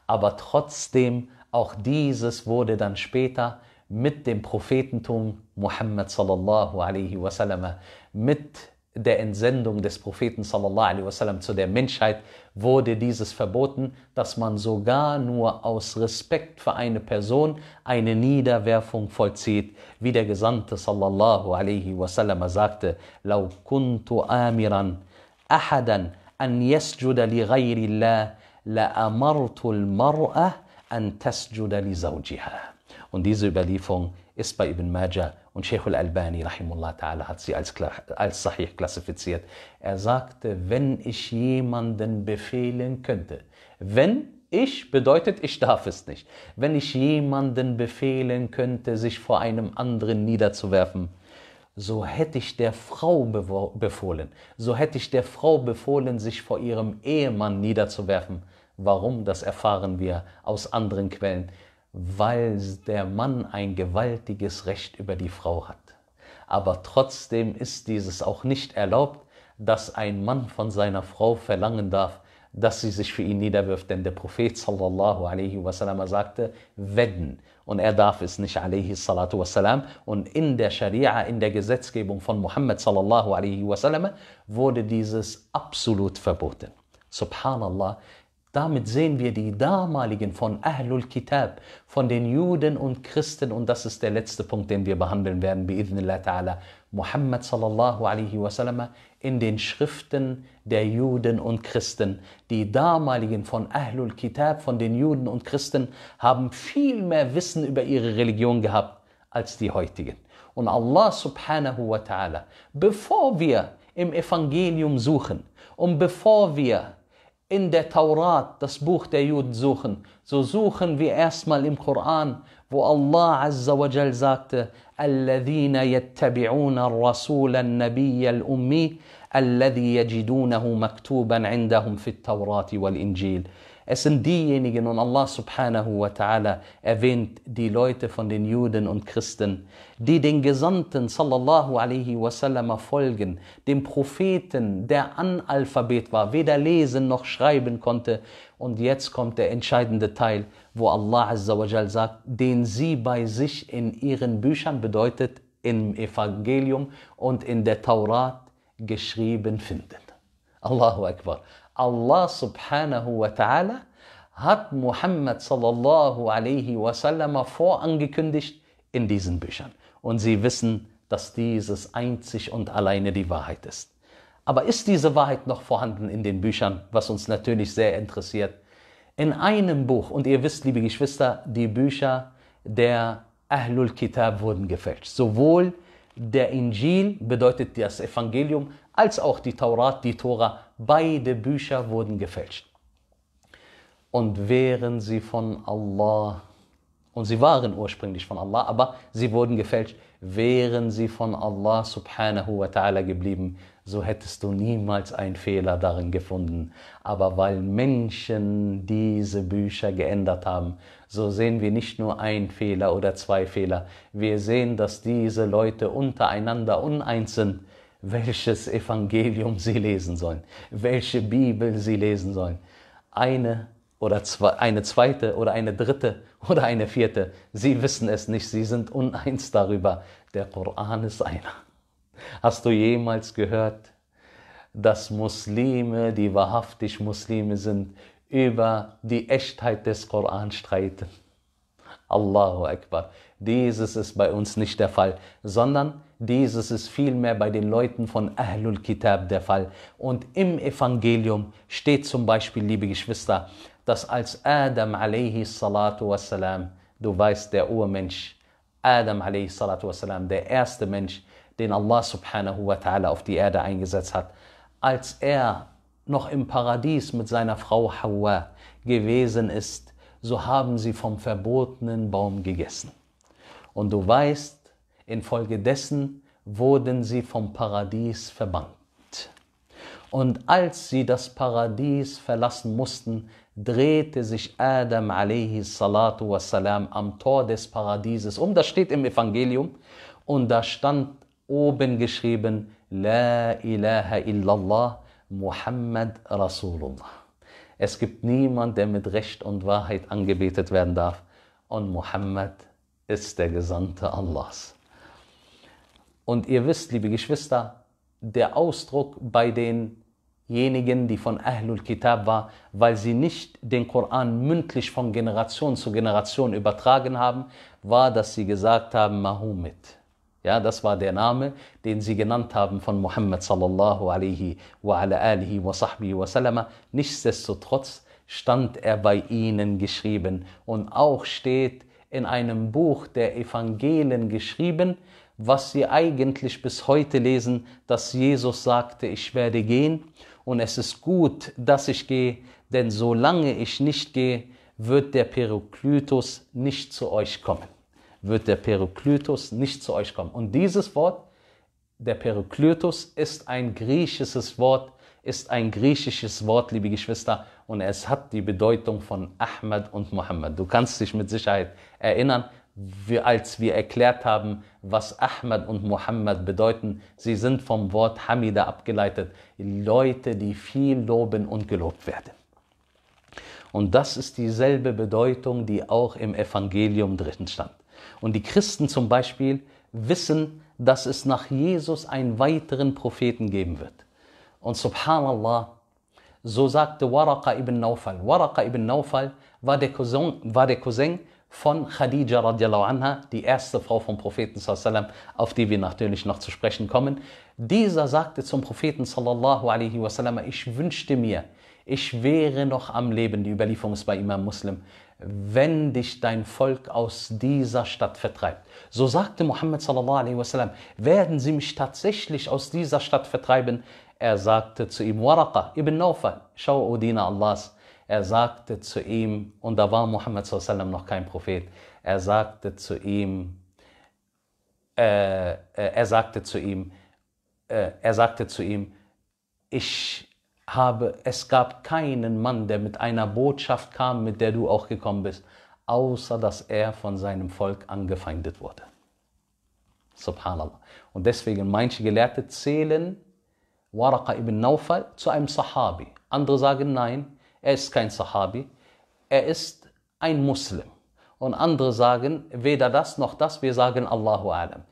aber trotzdem auch dieses wurde dann später mit dem Prophetentum Muhammad sallallahu alaihi wasallam, mit der Entsendung des Propheten sallallahu alaihi wasallam zu der Menschheit wurde dieses verboten, dass man sogar nur aus Respekt für eine Person eine Niederwerfung vollzieht, wie der Gesandte sallallahu alaihi wasallam sagte: "Lau kuntu amiran ahadan an yasjuda li ghayri Allah لَأَمَرْتُ الْمَرْأَةَ أَن تَسْجُدَ لِزَوْجِهَا Und diese Überlieferung ist bei Ibn Majah und Sheikh al-Albani, hat sie als, als Sahih klassifiziert. Er sagte, wenn ich jemanden befehlen könnte, wenn ich bedeutet, ich darf es nicht. Wenn ich jemanden befehlen könnte, sich vor einem anderen niederzuwerfen, so hätte ich der Frau befohlen, so hätte ich der Frau befohlen, sich vor ihrem Ehemann niederzuwerfen. Warum? Das erfahren wir aus anderen Quellen. Weil der Mann ein gewaltiges Recht über die Frau hat. Aber trotzdem ist dieses auch nicht erlaubt, dass ein Mann von seiner Frau verlangen darf, dass sie sich für ihn niederwirft. Denn der Prophet sallallahu alaihi wasallam sagte, wenn und er darf es nicht, alayhi salatu wassalam. Und in der Scharia, in der Gesetzgebung von Muhammad sallallahu alaihi wasallam, wurde dieses absolut verboten. Subhanallah. Damit sehen wir die damaligen von Ahlul Kitab, von den Juden und Christen, und das ist der letzte Punkt, den wir behandeln werden, bi'idhnillah ta'ala, Muhammad sallallahu alaihi wasallam in den Schriften der Juden und Christen. Die damaligen von Ahlul Kitab, von den Juden und Christen, haben viel mehr Wissen über ihre Religion gehabt als die heutigen. Und Allah subhanahu wa ta'ala, bevor wir im Evangelium suchen und bevor wir in der Taurat, das Buch der Juden, suchen, so suchen wir erstmal im Koran, wo Allah Azza wa Jal sagte, الذين يتبعون الرسول النبي الأمي الذي يجدونه مكتوبا عندهم في التوراة والإنجيل. Es sind diejenigen, und Allah subhanahu wa ta'ala erwähnt die Leute von den Juden und Christen, die den Gesandten sallallahu alaihi wasallam folgen, dem Propheten, der Analphabet war, weder lesen noch schreiben konnte. Und jetzt kommt der entscheidende Teil wo Allah Azzawajal sagt, den sie bei sich in ihren Büchern bedeutet, im Evangelium und in der Taurat geschrieben finden. Allahu Akbar. Allah subhanahu wa ta'ala hat Muhammad sallallahu alaihi wasallam vorangekündigt in diesen Büchern. Und sie wissen, dass dieses einzig und alleine die Wahrheit ist. Aber ist diese Wahrheit noch vorhanden in den Büchern, was uns natürlich sehr interessiert? in einem Buch. Und ihr wisst, liebe Geschwister, die Bücher der Ahlul Kitab wurden gefälscht. Sowohl der Injil bedeutet das Evangelium, als auch die Taurat, die Tora. Beide Bücher wurden gefälscht. Und wären sie von Allah, und sie waren ursprünglich von Allah, aber sie wurden gefälscht, wären sie von Allah subhanahu wa ta'ala geblieben, so hättest du niemals einen Fehler darin gefunden. Aber weil Menschen diese Bücher geändert haben, so sehen wir nicht nur einen Fehler oder zwei Fehler. Wir sehen, dass diese Leute untereinander uneins sind, welches Evangelium sie lesen sollen, welche Bibel sie lesen sollen. Eine oder zwei, eine zweite oder eine dritte oder eine vierte. Sie wissen es nicht, sie sind uneins darüber. Der Koran ist einer. Hast du jemals gehört, dass Muslime, die wahrhaftig Muslime sind, über die Echtheit des Koran streiten? Allahu Akbar. Dieses ist bei uns nicht der Fall, sondern dieses ist vielmehr bei den Leuten von Ahlul Kitab der Fall. Und im Evangelium steht zum Beispiel, liebe Geschwister, dass als Adam alayhi salatu wassalam, du weißt, der Urmensch, Adam alayhi salatu wassalam, der erste Mensch, den Allah subhanahu wa ta'ala auf die Erde eingesetzt hat, als er noch im Paradies mit seiner Frau Hawa gewesen ist, so haben sie vom verbotenen Baum gegessen. Und du weißt, infolgedessen wurden sie vom Paradies verbannt. Und als sie das Paradies verlassen mussten, drehte sich Adam alayhi salatu wassalam am Tor des Paradieses um. Das steht im Evangelium. Und da stand oben geschrieben, La ilaha illallah, Muhammad Rasulullah. Es gibt niemand, der mit Recht und Wahrheit angebetet werden darf. Und Muhammad ist der Gesandte Allahs. Und ihr wisst, liebe Geschwister, der Ausdruck bei denjenigen, die von Ahlul Kitab war, weil sie nicht den Koran mündlich von Generation zu Generation übertragen haben, war, dass sie gesagt haben, Mahomet. Ja, das war der Name, den sie genannt haben von Muhammad sallallahu alaihi wa ala alihi wa sahbihi wa salama. Nichtsdestotrotz stand er bei ihnen geschrieben und auch steht in einem Buch der Evangelien geschrieben, was sie eigentlich bis heute lesen, dass Jesus sagte, ich werde gehen und es ist gut, dass ich gehe, denn solange ich nicht gehe, wird der Periklytos nicht zu euch kommen wird der Perikletos nicht zu euch kommen. Und dieses Wort, der Perikletos, ist ein griechisches Wort, ist ein griechisches Wort, liebe Geschwister, und es hat die Bedeutung von Ahmed und Muhammad. Du kannst dich mit Sicherheit erinnern, wir, als wir erklärt haben, was Ahmed und Muhammad bedeuten. Sie sind vom Wort Hamida abgeleitet. Leute, die viel loben und gelobt werden. Und das ist dieselbe Bedeutung, die auch im Evangelium drin stand. Und die Christen zum Beispiel wissen, dass es nach Jesus einen weiteren Propheten geben wird. Und subhanallah, so sagte Waraka ibn Naufal. Waraka ibn Naufal war der Cousin, war der Cousin von Khadija radiallahu anha, die erste Frau vom Propheten sallam, auf die wir natürlich noch zu sprechen kommen. Dieser sagte zum Propheten sallallahu alaihi wasallam, ich wünschte mir, ich wäre noch am Leben. Die Überlieferung ist bei Imam Muslim wenn dich dein Volk aus dieser Stadt vertreibt. So sagte Muhammad sallallahu alaihi wasallam, werden sie mich tatsächlich aus dieser Stadt vertreiben? Er sagte zu ihm, Waraqa ibn Nawfal, schau, O Diener Allahs. Er sagte zu ihm, und da war Muhammad sallallahu alaihi wasallam noch kein Prophet, er sagte zu ihm, äh, äh er sagte zu ihm, äh, er sagte zu ihm, ich habe, es gab keinen Mann, der mit einer Botschaft kam, mit der du auch gekommen bist, außer dass er von seinem Volk angefeindet wurde. Subhanallah. Und deswegen, manche Gelehrte zählen Waraqa ibn Naufal zu einem Sahabi. Andere sagen, nein, er ist kein Sahabi, er ist ein Muslim. Und andere sagen, weder das noch das, wir sagen Allahu Alam.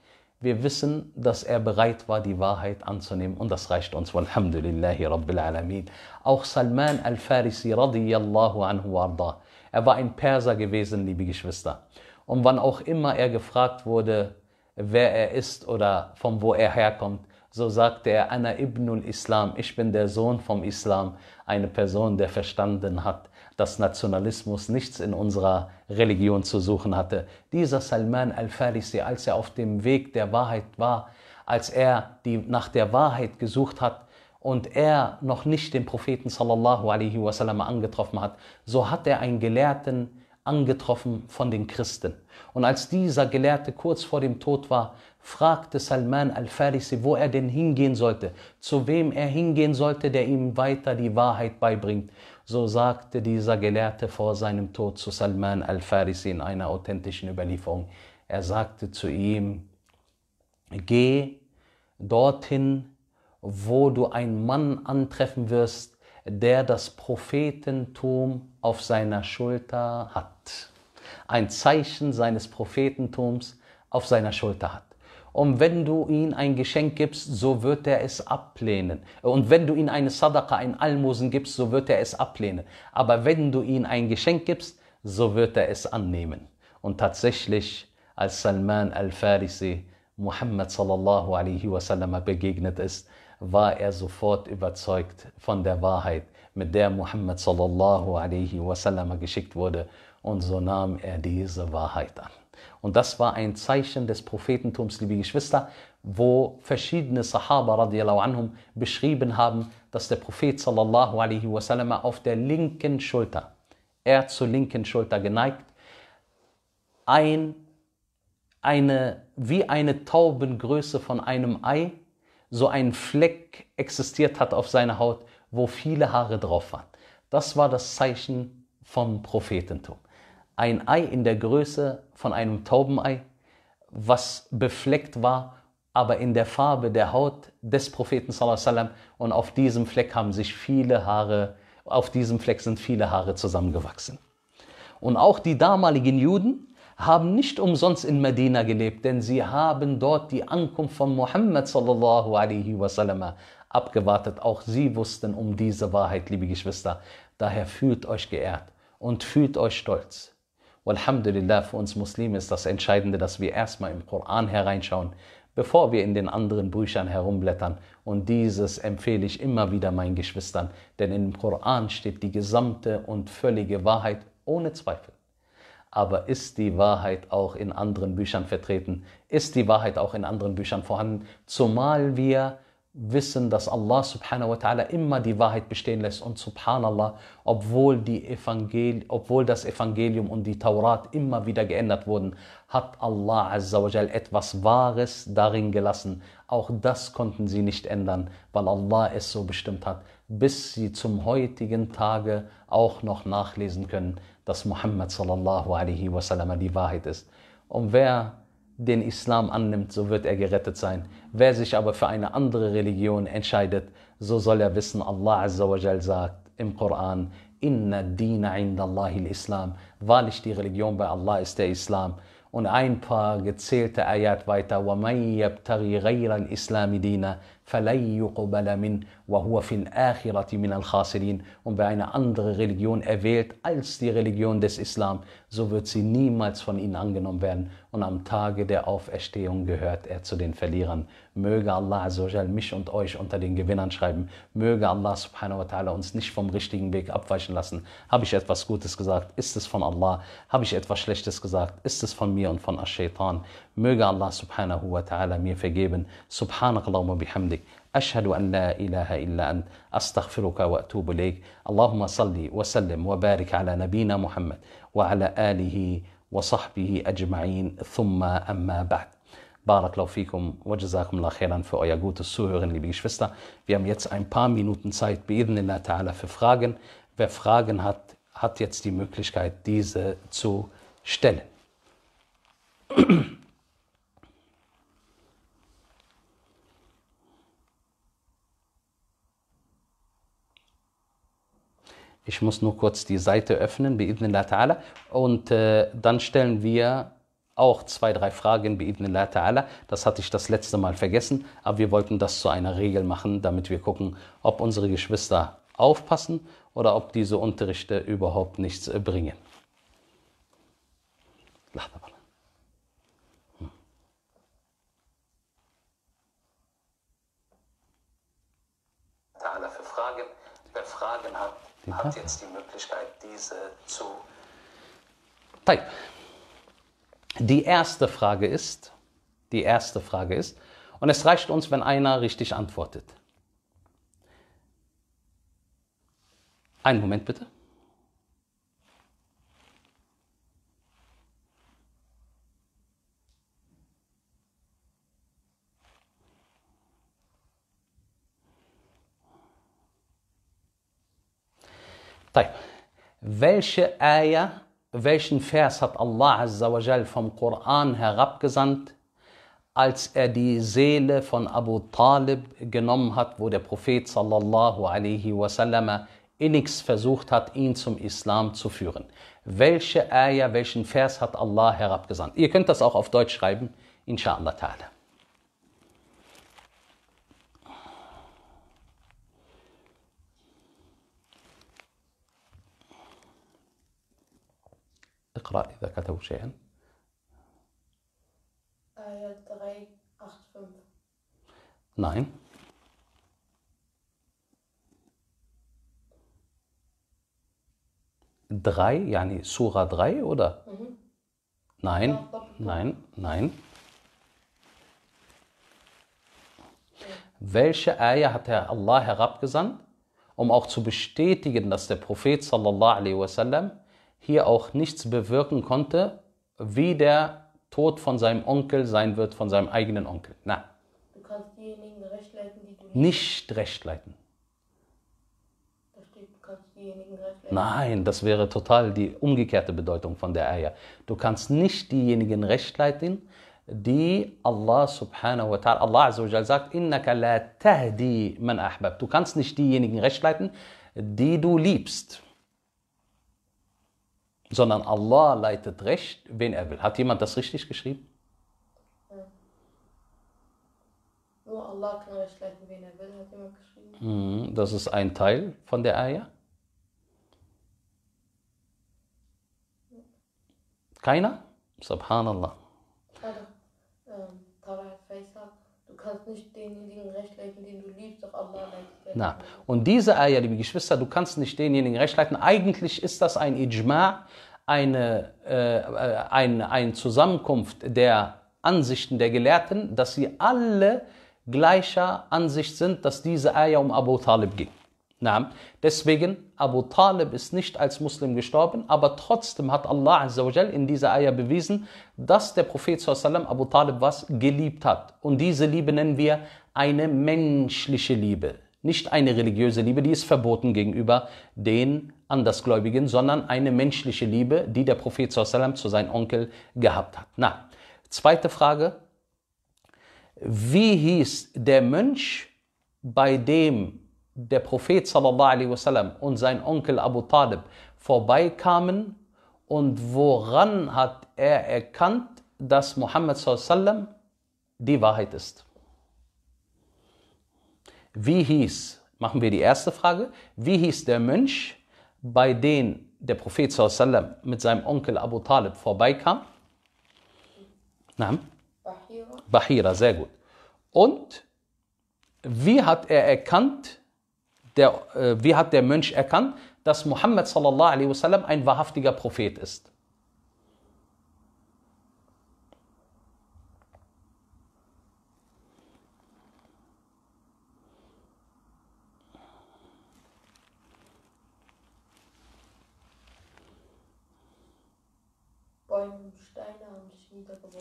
Wir wissen, dass er bereit war, die Wahrheit anzunehmen und das reicht uns. Walhamdulillahi Rabbil Alamin. Auch Salman al-Farisi radiyallahu anhu warda. Er war ein Perser gewesen, liebe Geschwister. Und wann auch immer er gefragt wurde, wer er ist oder von wo er herkommt, so sagte er, Anna ibnul Islam, ich bin der Sohn vom Islam, eine Person, der verstanden hat, dass Nationalismus nichts in unserer Religion zu suchen hatte. Dieser Salman al-Farisi, als er auf dem Weg der Wahrheit war, als er die, nach der Wahrheit gesucht hat, und er noch nicht den Propheten sallallahu alaihi wasallam angetroffen hat, so hat er einen Gelehrten angetroffen von den Christen. Und als dieser Gelehrte kurz vor dem Tod war, fragte Salman al-Farisi, wo er denn hingehen sollte, zu wem er hingehen sollte, der ihm weiter die Wahrheit beibringt. So sagte dieser Gelehrte vor seinem Tod zu Salman al-Farisi in einer authentischen Überlieferung. Er sagte zu ihm, geh dorthin, wo du einen Mann antreffen wirst, der das Prophetentum auf seiner Schulter hat. Ein Zeichen seines Prophetentums auf seiner Schulter hat. Und wenn du ihm ein Geschenk gibst, so wird er es ablehnen. Und wenn du ihm eine Sadaqa, ein Almosen gibst, so wird er es ablehnen. Aber wenn du ihm ein Geschenk gibst, so wird er es annehmen. Und tatsächlich, als Salman al-Farisi Muhammad sallallahu alaihi wasallam begegnet ist, war er sofort überzeugt von der Wahrheit, mit der Muhammad sallallahu alaihi wasallam geschickt wurde. Und so nahm er diese Wahrheit an. Und das war ein Zeichen des Prophetentums, liebe Geschwister, wo verschiedene Sahaba radiallahu anhum beschrieben haben, dass der Prophet sallallahu alaihi wasallam auf der linken Schulter, er zur linken Schulter geneigt, ein, eine, wie eine Taubengröße von einem Ei, so ein Fleck existiert hat auf seiner Haut, wo viele Haare drauf waren. Das war das Zeichen vom Prophetentum ein Ei in der Größe von einem Taubenei, was befleckt war, aber in der Farbe der Haut des Propheten sallam, und auf diesem Fleck haben sich viele Haare, auf diesem Fleck sind viele Haare zusammengewachsen. Und auch die damaligen Juden haben nicht umsonst in Medina gelebt, denn sie haben dort die Ankunft von Muhammad sallallahu alaihi wasallam abgewartet. Auch sie wussten um diese Wahrheit, liebe Geschwister. Daher fühlt euch geehrt und fühlt euch stolz. Alhamdulillah, für uns Muslime ist das Entscheidende, dass wir erstmal im Koran hereinschauen, bevor wir in den anderen Büchern herumblättern. Und dieses empfehle ich immer wieder meinen Geschwistern, denn im Koran steht die gesamte und völlige Wahrheit ohne Zweifel. Aber ist die Wahrheit auch in anderen Büchern vertreten? Ist die Wahrheit auch in anderen Büchern vorhanden? Zumal wir wissen, dass Allah subhanahu wa ta'ala immer die Wahrheit bestehen lässt und subhanallah, obwohl, die Evangel obwohl das Evangelium und die Taurat immer wieder geändert wurden, hat Allah azza wa etwas Wahres darin gelassen. Auch das konnten sie nicht ändern, weil Allah es so bestimmt hat, bis sie zum heutigen Tage auch noch nachlesen können, dass Muhammad sallallahu alaihi wasallam die Wahrheit ist. Und wer den Islam annimmt, so wird er gerettet sein. Wer sich aber für eine andere Religion entscheidet, so soll er wissen, Allah Azzawajal sagt im Koran, Inna Dina indallahi islam Wahrlich die Religion bei Allah ist der Islam. Und ein paar gezählte Ayat weiter, وَمَنْ يَبْتَغِي غَيْرَ الْإِسْلَامِ دِينَ فَلَيْ يُقُبَلَ مِنْ und wer eine andere Religion erwählt als die Religion des Islam, so wird sie niemals von ihnen angenommen werden und am Tage der Auferstehung gehört er zu den Verlierern. Möge Allah Azzawajal mich und euch unter den Gewinnern schreiben. Möge Allah subhanahu wa ta'ala uns nicht vom richtigen Weg abweichen lassen. Habe ich etwas Gutes gesagt? Ist es von Allah? Habe ich etwas Schlechtes gesagt? Ist es von mir und von Ash-Shaytan? Möge Allah subhanahu wa ta'ala mir vergeben. Subhanakallahumma bihamdik. أشهد أن لا إله إلا أنت أستغفرك وأتوب إليك اللهم صل وسلم وبارك على نبينا محمد وعلى آله وصحبه أجمعين ثم أما بعد بارك الله فيكم وجزاكم الله خيرا في أيا جوت السوهرن اللي بيش فستا Wir haben jetzt ein paar Minuten بإذن الله تعالى في Fragen Wer Fragen hat, hat jetzt die Möglichkeit diese zu stellen. Ich muss nur kurz die Seite öffnen, bi'idnillah ta'ala. Und äh, dann stellen wir auch zwei, drei Fragen, bi'idnillah ta'ala. Das hatte ich das letzte Mal vergessen, aber wir wollten das zu einer Regel machen, damit wir gucken, ob unsere Geschwister aufpassen oder ob diese Unterrichte überhaupt nichts äh, bringen. die hat jetzt die Möglichkeit, diese zu. Type. Die erste Frage ist, die erste Frage ist, und es reicht uns, wenn einer richtig antwortet. Einen Moment bitte. Welche Ayah, welchen Vers hat Allah Azzawajal vom Koran herabgesandt, als er die Seele von Abu Talib genommen hat, wo der Prophet sallallahu alaihi wasallam innigst versucht hat, ihn zum Islam zu führen? Welche Ayah, welchen Vers hat Allah herabgesandt? Ihr könnt das auch auf Deutsch schreiben, inshallah ta'ala. اقرأ إذا كتبوا شيئا آية 385 Nein. 3 yani Sura 3, oder? Mhm. Nein, nein, nein. Welche Eier hat Herr Allah herabgesandt, um auch zu bestätigen, dass der Prophet sallallahu alaihi wasallam hier auch nichts bewirken konnte, wie der Tod von seinem Onkel sein wird, von seinem eigenen Onkel. Na. Du kannst diejenigen recht leiten, die du nicht, nicht recht leiten. Nein, das wäre total die umgekehrte Bedeutung von der Eier. Du kannst nicht diejenigen recht leiten, die Allah subhanahu wa ta'ala, Allah azawajal sagt, innaka la tahdi man ahbab. Du kannst nicht diejenigen recht leiten, die du liebst sondern Allah leitet recht, wen er will. Hat jemand das richtig geschrieben? Hm. Nur Allah kann recht leiten, wen er will, hat jemand geschrieben. Hm, das ist ein Teil von der Ayah. Keiner? Subhanallah. Also, ähm, kannst nicht denjenigen recht leiten, den du liebst, doch Allah leitet. Na, und diese Eier, liebe Geschwister, du kannst nicht denjenigen recht leiten. Eigentlich ist das ein Ijma, eine, äh, ein, eine Zusammenkunft der Ansichten der Gelehrten, dass sie alle gleicher Ansicht sind, dass diese Eier um Abu Talib ging. Naam. deswegen, Abu Talib ist nicht als Muslim gestorben, aber trotzdem hat Allah Azzawajal in dieser Eier bewiesen, dass der Prophet sallam, Abu Talib was geliebt hat. Und diese Liebe nennen wir eine menschliche Liebe, nicht eine religiöse Liebe, die ist verboten gegenüber den Andersgläubigen, sondern eine menschliche Liebe, die der Prophet sallam, zu seinem Onkel gehabt hat. Na, zweite Frage. Wie hieß der Mönch, bei dem der Prophet wasallam und sein Onkel Abu Talib vorbeikamen und woran hat er erkannt, dass Muhammad sallallahu die Wahrheit ist? Wie hieß, machen wir die erste Frage, wie hieß der Mönch, bei dem der Prophet sallallahu mit seinem Onkel Abu Talib vorbeikam? Na? Bahira. Bahira, sehr gut. Und wie hat er erkannt, der, äh, wie hat der Mönch erkannt, dass Muhammad sallallahu alaihi wasallam ein wahrhaftiger Prophet ist?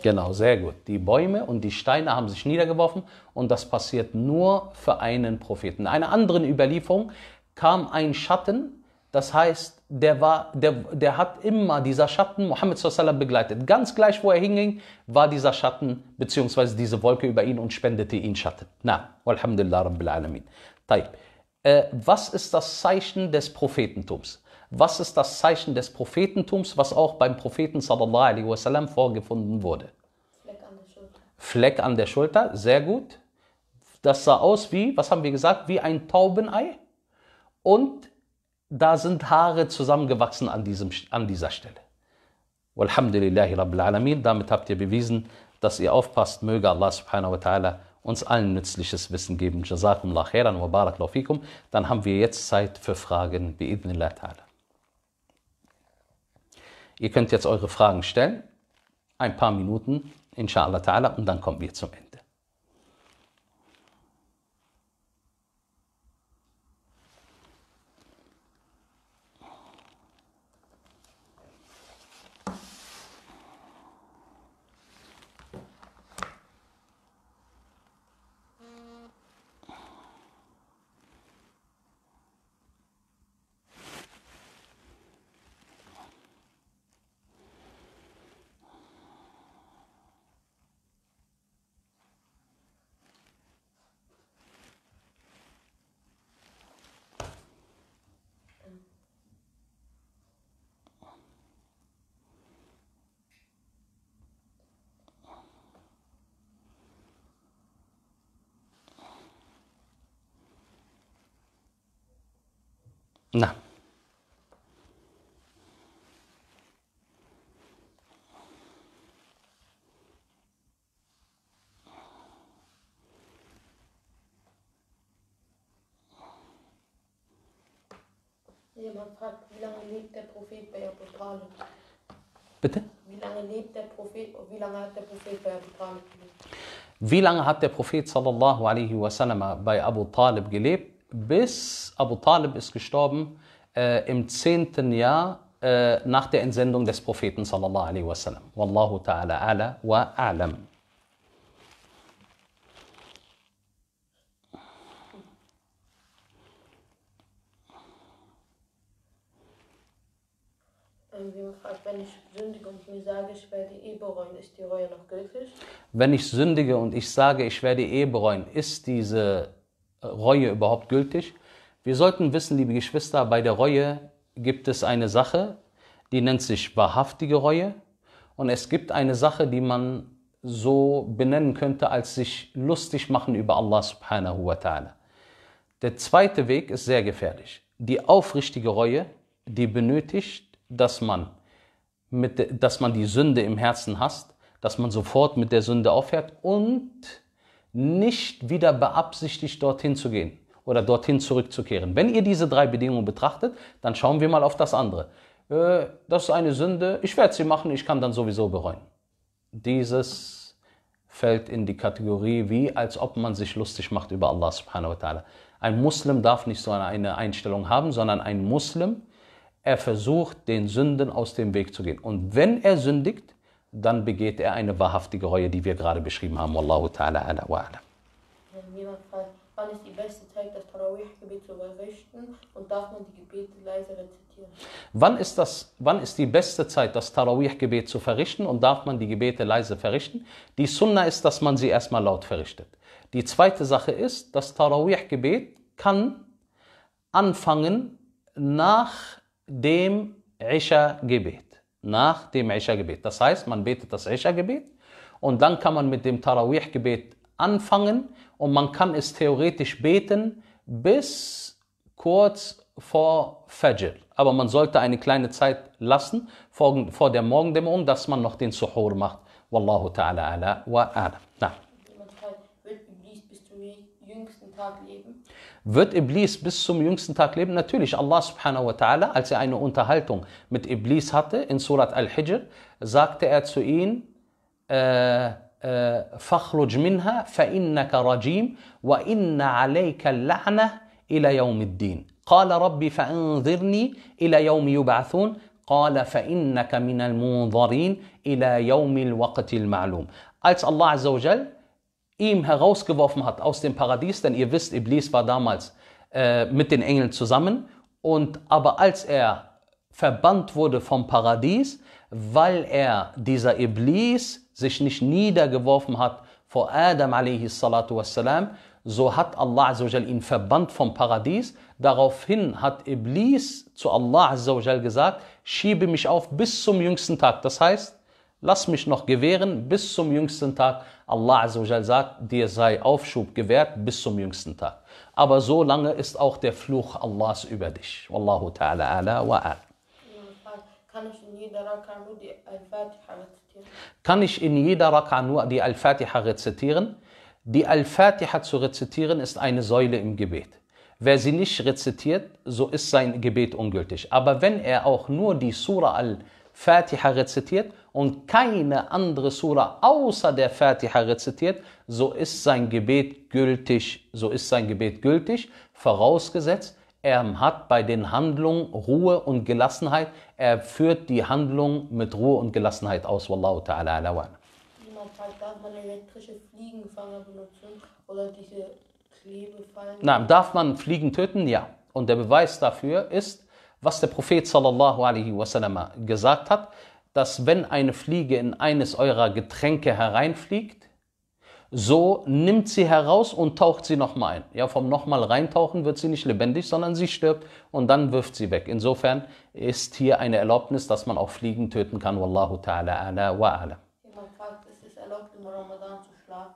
Genau, sehr gut. Die Bäume und die Steine haben sich niedergeworfen und das passiert nur für einen Propheten. In einer anderen Überlieferung kam ein Schatten, das heißt, der, war, der, der hat immer dieser Schatten Mohammed begleitet. Ganz gleich, wo er hinging, war dieser Schatten bzw. diese Wolke über ihn und spendete ihn Schatten. Na, Alhamdulillah Rabbil Alamin. Äh, was ist das Zeichen des Prophetentums? Was ist das Zeichen des Prophetentums, was auch beim Propheten sallallahu alaihi wasallam vorgefunden wurde? Fleck an der Schulter. Fleck an der Schulter, sehr gut. Das sah aus wie, was haben wir gesagt, wie ein Taubenei. Und da sind Haare zusammengewachsen an, diesem, an dieser Stelle. Walhamdulillahi Rabbil Alamin. Damit habt ihr bewiesen, dass ihr aufpasst. Möge Allah subhanahu wa ta'ala uns allen nützliches Wissen geben. Jazakumullah khairan wa barakallahu fikum. Dann haben wir jetzt Zeit für Fragen. Bi'idnillah ta'ala. Ihr könnt jetzt eure Fragen stellen, ein paar Minuten, inshallah ta'ala, und dann kommen wir zum Ende. Na. Jemand fragt, wie lange lebt der Prophet bei Abu Talib? Bitte? Wie lange lebt der Prophet und wie lange hat der Prophet bei Abu Talib gelebt? Wie lange hat der Prophet sallallahu alaihi wasallam bei Abu Talib gelebt? bis Abu Talib ist gestorben äh, im zehnten Jahr äh, nach der Entsendung des Propheten sallallahu alaihi wasallam. Wallahu ta'ala ala wa a'lam. wenn ich sündige und mir sage, ich werde eh bereuen, ist die Reue noch gültig? Wenn ich sündige und ich sage, ich werde eh bereuen, ist diese Reue überhaupt gültig? Wir sollten wissen, liebe Geschwister, bei der Reue gibt es eine Sache, die nennt sich wahrhaftige Reue und es gibt eine Sache, die man so benennen könnte, als sich lustig machen über Allah subhanahu wa ta'ala. Der zweite Weg ist sehr gefährlich. Die aufrichtige Reue, die benötigt, dass man, mit, dass man die Sünde im Herzen hasst, dass man sofort mit der Sünde aufhört und nicht wieder beabsichtigt, dorthin zu gehen oder dorthin zurückzukehren. Wenn ihr diese drei Bedingungen betrachtet, dann schauen wir mal auf das andere. Äh, das ist eine Sünde, ich werde sie machen, ich kann dann sowieso bereuen. Dieses fällt in die Kategorie, wie als ob man sich lustig macht über Allah subhanahu wa ta'ala. Ein Muslim darf nicht so eine Einstellung haben, sondern ein Muslim, er versucht, den Sünden aus dem Weg zu gehen. Und wenn er sündigt, dann begeht er eine wahrhaftige Reue, die wir gerade beschrieben haben. Wallahu ta'ala ala wa ala. wann ist die beste Zeit, das Tarawih-Gebet zu verrichten und darf man die Gebete leise rezitieren? Wann ist, das, wann ist die beste Zeit, das Tarawih-Gebet zu verrichten und darf man die Gebete leise verrichten? Die Sunna ist, dass man sie erstmal laut verrichtet. Die zweite Sache ist, das Tarawih-Gebet kann anfangen nach dem Isha-Gebet nach dem Isha-Gebet. Das heißt, man betet das Isha-Gebet und dann kann man mit dem Tarawih-Gebet anfangen und man kann es theoretisch beten bis kurz vor Fajr. Aber man sollte eine kleine Zeit lassen vor, vor der Morgendämmerung, dass man noch den Suhoor macht. Wallahu ta'ala ala wa ala. Na. Halt, wenn wird Iblis bis zum jüngsten Tag leben? wird Iblis bis zum jüngsten Tag leben. Natürlich, Allah subhanahu wa ta'ala, als er eine Unterhaltung mit Iblis hatte, in Surat al-Hijr, sagte er zu ihm, فَخْرُجْ مِنْهَا فَإِنَّكَ رَجِيمٌ وَإِنَّ عَلَيْكَ اللَّعْنَةِ إِلَى يَوْمِ الدِّينِ قال رب فأنظرني إلى يوم يبعثون قال فإنك من المنظرين إلى يوم الوقت المعلوم Als Allah Azza wa ihm herausgeworfen hat aus dem Paradies, denn ihr wisst, Iblis war damals äh, mit den Engeln zusammen. Und aber als er verbannt wurde vom Paradies, weil er dieser Iblis sich nicht niedergeworfen hat vor Adam wassalam, so hat Allah azawajal ihn verbannt vom Paradies. Daraufhin hat Iblis zu Allah azawajal gesagt, schiebe mich auf bis zum jüngsten Tag. Das heißt, Lass mich noch gewähren bis zum jüngsten Tag. Allah Azzawajal sagt, dir sei Aufschub gewährt bis zum jüngsten Tag. Aber so lange ist auch der Fluch Allahs über dich. Wallahu ta'ala ala wa ala. Kann ich in jeder Rak'a nur die Al-Fatiha rezitieren? Die Al-Fatiha zu rezitieren ist eine Säule im Gebet. Wer sie nicht rezitiert, so ist sein Gebet ungültig. Aber wenn er auch nur die Surah Al-Fatiha rezitiert, und keine andere Sura außer der Fatiha rezitiert, so ist sein Gebet gültig, so ist sein Gebet gültig, vorausgesetzt, er hat bei den Handlungen Ruhe und Gelassenheit, er führt die Handlung mit Ruhe und Gelassenheit aus, Wallahu ta'ala ala wa darf man elektrische Fliegenfanger benutzen oder diese Klebefallen? Nein, darf man Fliegen töten? Ja. Und der Beweis dafür ist, was der Prophet sallallahu alaihi wasallam gesagt hat, dass wenn eine Fliege in eines eurer Getränke hereinfliegt, so nimmt sie heraus und taucht sie nochmal ein. Ja, vom nochmal reintauchen wird sie nicht lebendig, sondern sie stirbt und dann wirft sie weg. Insofern ist hier eine Erlaubnis, dass man auch Fliegen töten kann. Wallahu ta'ala ala wa ala. ist es erlaubt, im Ramadan zu schlafen?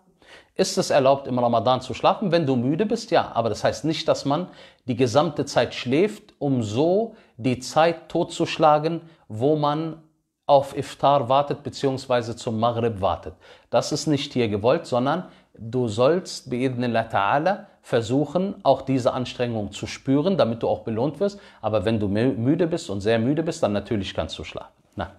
Ist es erlaubt, im Ramadan zu schlafen? Wenn du müde bist, ja. Aber das heißt nicht, dass man die gesamte Zeit schläft, um so die Zeit totzuschlagen, wo man auf Iftar wartet bzw. zum Maghrib wartet. Das ist nicht hier gewollt, sondern du sollst bi'idnillah ta'ala versuchen, auch diese Anstrengung zu spüren, damit du auch belohnt wirst. Aber wenn du müde bist und sehr müde bist, dann natürlich kannst du schlafen. Na.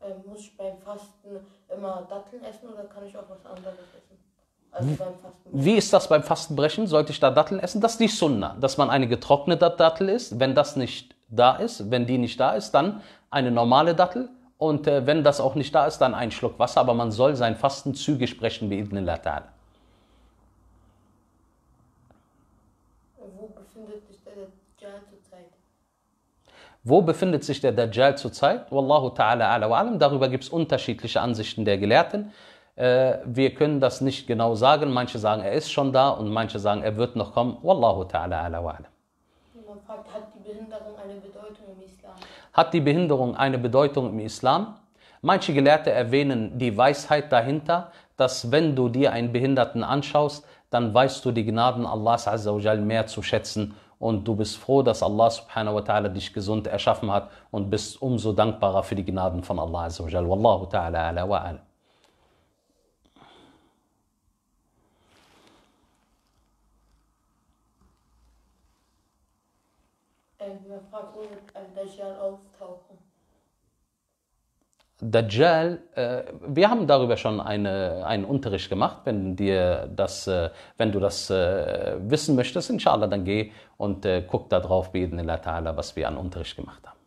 Ähm, muss ich beim Fasten immer Datteln essen oder kann ich auch was anderes essen? Also beim Fastenbrechen. Wie ist das beim Fastenbrechen? Sollte ich da Datteln essen? Das ist die Sunna, dass man eine getrocknete Dattel isst. Wenn das nicht da ist, wenn die nicht da ist, dann eine normale Dattel. Und äh, wenn das auch nicht da ist, dann ein Schluck Wasser. Aber man soll sein Fasten zügig brechen, bi idnillah ta'ala. Wo befindet sich der Dajjal zurzeit? Wallahu ta'ala ala wa alam. Darüber gibt es unterschiedliche Ansichten der Gelehrten. Äh, wir können das nicht genau sagen. Manche sagen, er ist schon da und manche sagen, er wird noch kommen. Wallahu ta'ala ala wa alam. hat die Behinderung eine Bedeutung im Islam? Hat die Behinderung eine Bedeutung im Islam? Manche Gelehrte erwähnen die Weisheit dahinter, dass wenn du dir einen Behinderten anschaust, dann weißt du die Gnaden Allahs mehr zu schätzen und du bist froh, dass Allah subhanahu wa ta'ala dich gesund erschaffen hat und bist umso dankbarer für die Gnaden von Allah azza wa Wallahu ta'ala ala wa ala. Ähm, wer fragt, äh, wo wird ein Dächern auftaucht? Dajjal, äh, wir haben darüber schon eine, einen Unterricht gemacht. Wenn, dir das, äh, wenn du das äh, wissen möchtest, inshallah, dann geh und äh, guck da drauf, beten Allah Ta'ala, was wir an Unterricht gemacht haben.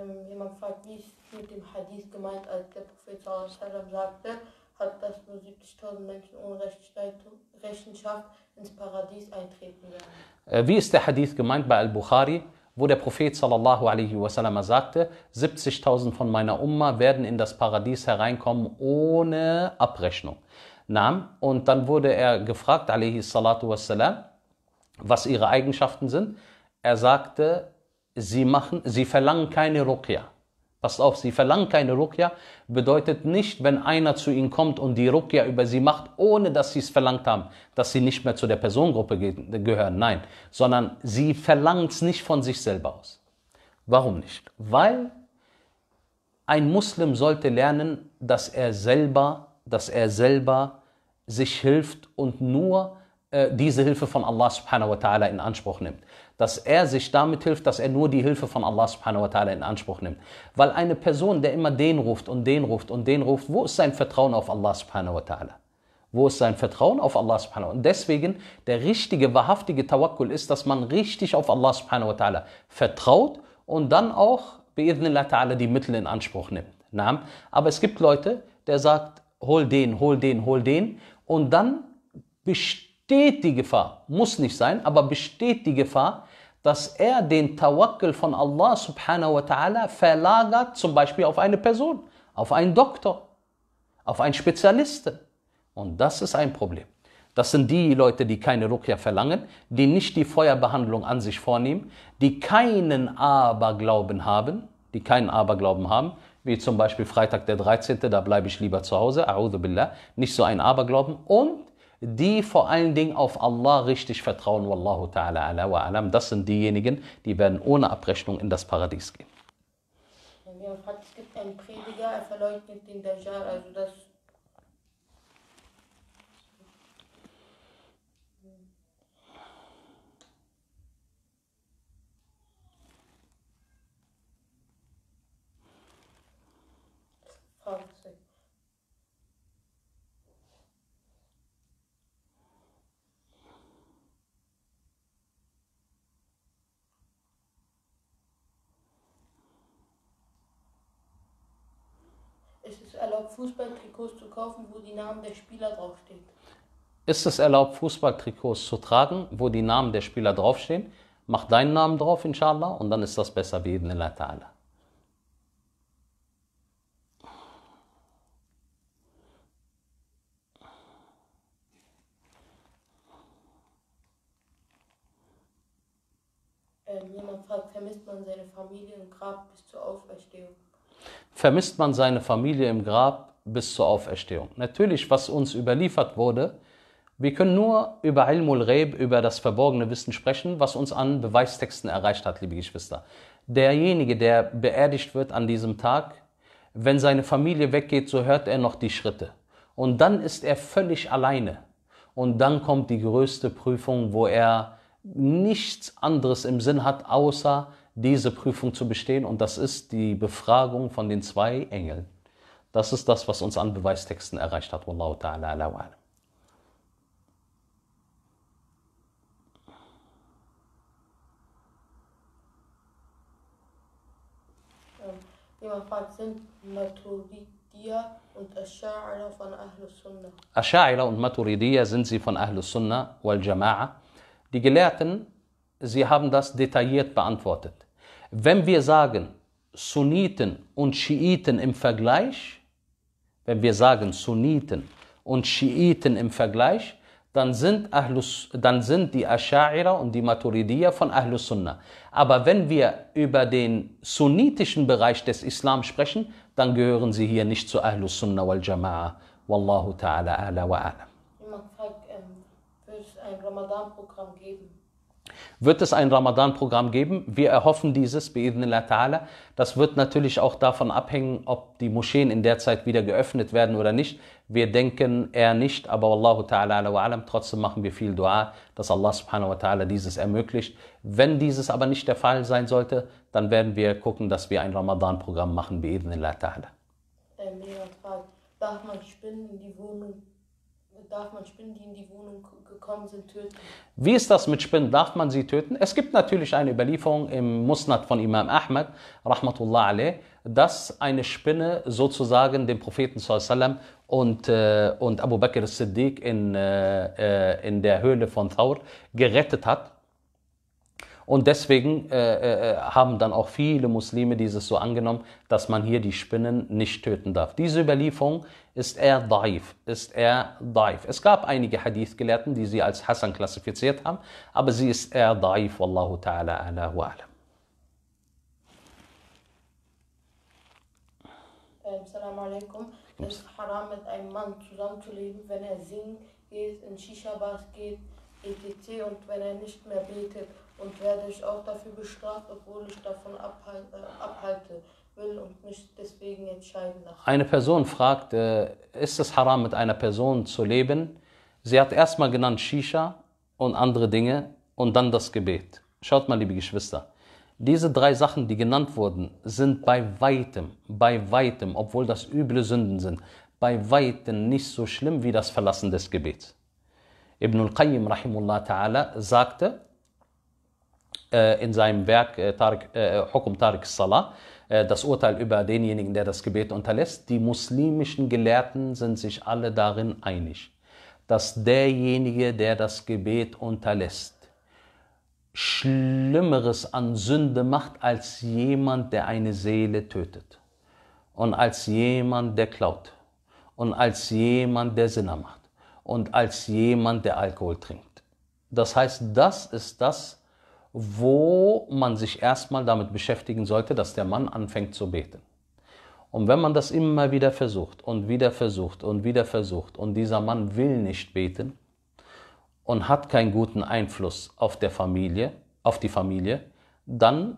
Ähm, jemand fragt, wie ist mit dem Hadith gemeint, als der Prophet sagte, hat das nur 70.000 Menschen ohne Rechenschaft ins Paradies eintreten werden? Äh, wie ist der Hadith gemeint bei Al-Bukhari? wo der Prophet sallallahu alaihi wasallam sagte, 70.000 von meiner Umma werden in das Paradies hereinkommen ohne Abrechnung. Nahm und dann wurde er gefragt, alaihi salatu wasallam, was ihre Eigenschaften sind. Er sagte, sie machen, sie verlangen keine Ruqya. Passt auf, sie verlangen keine Ruqya, bedeutet nicht, wenn einer zu ihnen kommt und die Ruqya über sie macht, ohne dass sie es verlangt haben, dass sie nicht mehr zu der Personengruppe gehören. Nein, sondern sie verlangt es nicht von sich selber aus. Warum nicht? Weil ein Muslim sollte lernen, dass er selber, dass er selber sich hilft und nur äh, diese Hilfe von Allah subhanahu wa ta'ala in Anspruch nimmt dass er sich damit hilft, dass er nur die Hilfe von Allah subhanahu wa ta'ala in Anspruch nimmt. Weil eine Person, der immer den ruft und den ruft und den ruft, wo ist sein Vertrauen auf Allah subhanahu wa ta'ala? Wo ist sein Vertrauen auf Allah subhanahu wa ta'ala? Und deswegen, der richtige, wahrhaftige Tawakkul ist, dass man richtig auf Allah subhanahu wa ta'ala vertraut und dann auch, bi'idhnillah ta'ala, die Mittel in Anspruch nimmt. Naam. Aber es gibt Leute, der sagt, hol den, hol den, hol den und dann besteht die Gefahr, muss nicht sein, aber besteht die Gefahr, dass er den Tawakkul von Allah subhanahu wa ta'ala verlagert, zum Beispiel auf eine Person, auf einen Doktor, auf einen Spezialisten. Und das ist ein Problem. Das sind die Leute, die keine Ruqya verlangen, die nicht die Feuerbehandlung an sich vornehmen, die keinen Aberglauben haben, die keinen Aberglauben haben, wie zum Beispiel Freitag der 13., da bleibe ich lieber zu Hause, a'udhu billah, nicht so ein Aberglauben und die vor allen Dingen auf Allah richtig vertrauen. Wallahu ta'ala ala wa alam. Das sind diejenigen, die werden ohne Abrechnung in das Paradies gehen. es gibt einen Prediger, er verleugnet den Dajjal, also das fragt erlaubt, Fußballtrikots zu kaufen, wo die Namen der Spieler draufstehen? Ist es erlaubt, Fußballtrikots zu tragen, wo die Namen der Spieler draufstehen? Mach deinen Namen drauf, inshallah, und dann ist das besser wie Ibn Ta'ala. Ähm, jemand fragt, vermisst man seine Familie und Grab bis zur Auferstehung? vermisst man seine Familie im Grab bis zur Auferstehung. Natürlich, was uns überliefert wurde, wir können nur über Ilmul Reib, über das verborgene Wissen sprechen, was uns an Beweistexten erreicht hat, liebe Geschwister. Derjenige, der beerdigt wird an diesem Tag, wenn seine Familie weggeht, so hört er noch die Schritte. Und dann ist er völlig alleine. Und dann kommt die größte Prüfung, wo er nichts anderes im Sinn hat, außer diese Prüfung zu bestehen. Und das ist die Befragung von den zwei Engeln. Das ist das, was uns an Beweistexten erreicht hat. Wallahu ta'ala ala wa ala. Jemand ähm, fragt, sind Maturidiyah und Asha'ira von Ahlus Sunnah? Asha'ira und Maturidiyah sind sie von Ahlus Sunnah wal Jama'a. Die Gelehrten, sie haben das detailliert beantwortet. Wenn wir sagen, Sunniten und Schiiten im Vergleich, wenn wir sagen Sunniten und Schiiten im Vergleich, dann sind, Ahlus, dann sind die Asha'ira und die Maturidiyya von Ahlus Sunnah. Aber wenn wir über den sunnitischen Bereich des Islam sprechen, dann gehören sie hier nicht zu Ahlus Sunnah wal Jama'ah. Wallahu ta'ala ala wa ala. Jemand fragt, ähm, wird es ein Ramadan-Programm geben? Wird es ein Ramadan-Programm geben? Wir erhoffen dieses, bi'idnillah ta'ala. Das wird natürlich auch davon abhängen, ob die Moscheen in der Zeit wieder geöffnet werden oder nicht. Wir denken eher nicht, aber Allahu ta'ala wa alam. Trotzdem machen wir viel Dua, dass Allah subhanahu wa ta'ala dieses ermöglicht. Wenn dieses aber nicht der Fall sein sollte, dann werden wir gucken, dass wir ein Ramadan-Programm machen, bi'idnillah ta'ala. Äh, darf man Spinnen in die Wohnung darf man Spinnen, die in die Wohnung gekommen sind, töten? Wie ist das mit Spinnen? Darf man sie töten? Es gibt natürlich eine Überlieferung im Musnad von Imam Ahmad, rahmatullah alayh, dass eine Spinne sozusagen dem Propheten sallam und, äh, und Abu Bakr al siddiq in, äh, äh, in der Höhle von Thawr gerettet hat. Und deswegen äh, äh, äh, haben dann auch viele Muslime dieses so angenommen, dass man hier die Spinnen nicht töten darf. Diese Überlieferung ist er daif? Ist er daif? Es gab einige Hadith-Gelehrten, die sie als Hassan klassifiziert haben, aber sie ist er daif. Wallahu ta'ala ala wa alam. Ähm, Salam alaikum. Es ist haram, mit einem Mann zusammenzuleben, wenn er singt, geht, in Shisha-Bars geht, etc. und wenn er nicht mehr betet und werde ich auch dafür bestraft, obwohl ich davon äh, abhalte. abhalte will und mich deswegen entscheiden lasse. Eine Person fragt, äh, ist es haram, mit einer Person zu leben? Sie hat erstmal genannt Shisha und andere Dinge und dann das Gebet. Schaut mal, liebe Geschwister. Diese drei Sachen, die genannt wurden, sind bei weitem, bei weitem, obwohl das üble Sünden sind, bei weitem nicht so schlimm wie das Verlassen des Gebets. Ibn al-Qayyim rahimullah ta'ala sagte äh, in seinem Werk äh, Tariq, äh, Hukum Tariq Salah, äh, das Urteil über denjenigen, der das Gebet unterlässt. Die muslimischen Gelehrten sind sich alle darin einig, dass derjenige, der das Gebet unterlässt, Schlimmeres an Sünde macht als jemand, der eine Seele tötet und als jemand, der klaut und als jemand, der Sinner macht und als jemand, der Alkohol trinkt. Das heißt, das ist das, wo man sich erstmal damit beschäftigen sollte, dass der Mann anfängt zu beten. Und wenn man das immer wieder versucht und wieder versucht und wieder versucht und dieser Mann will nicht beten und hat keinen guten Einfluss auf der Familie, auf die Familie, dann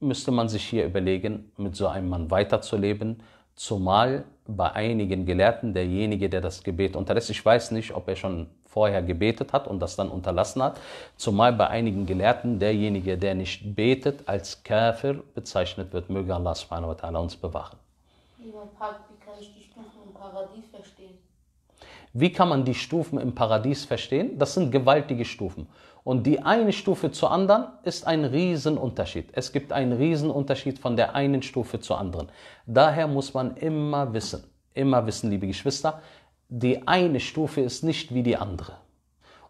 müsste man sich hier überlegen, mit so einem Mann weiterzuleben Zumal bei einigen Gelehrten derjenige, der das Gebet unterlässt, ich weiß nicht, ob er schon vorher gebetet hat und das dann unterlassen hat, zumal bei einigen Gelehrten derjenige, der nicht betet, als Käfer bezeichnet wird. Möge Allah subhanahu wa ta'ala uns bewachen. wie kann ich die Stufen im Paradies verstehen? Wie kann man die Stufen im Paradies verstehen? Das sind gewaltige Stufen. Und die eine Stufe zur anderen ist ein Riesenunterschied. Es gibt einen Riesenunterschied von der einen Stufe zur anderen. Daher muss man immer wissen, immer wissen, liebe Geschwister, die eine Stufe ist nicht wie die andere.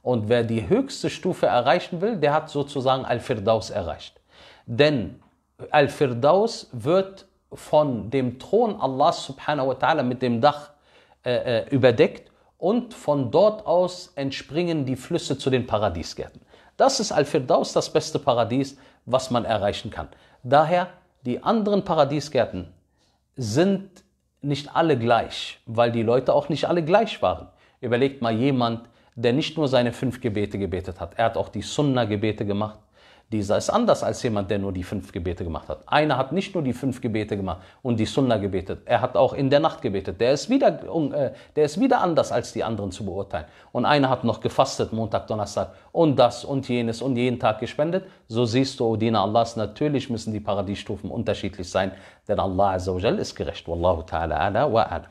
Und wer die höchste Stufe erreichen will, der hat sozusagen Al-Firdaus erreicht. Denn Al-Firdaus wird von dem Thron Allah subhanahu wa ta'ala mit dem Dach äh, äh überdeckt und von dort aus entspringen die Flüsse zu den Paradiesgärten. Das ist Al-Firdaus das beste Paradies, was man erreichen kann. Daher, die anderen Paradiesgärten sind nicht alle gleich, weil die Leute auch nicht alle gleich waren. Überlegt mal jemand, der nicht nur seine fünf Gebete gebetet hat, er hat auch die Sunna-Gebete gemacht, dieser ist anders als jemand, der nur die fünf Gebete gemacht hat. Einer hat nicht nur die fünf Gebete gemacht und die Sunna gebetet. Er hat auch in der Nacht gebetet. Der ist wieder, äh, der ist wieder anders als die anderen zu beurteilen. Und einer hat noch gefastet, Montag, Donnerstag und das und jenes und jeden Tag gespendet. So siehst du, O Diener Allahs, natürlich müssen die Paradiesstufen unterschiedlich sein, denn Allah Azzawajal ist gerecht. Wallahu ta'ala ala wa ala.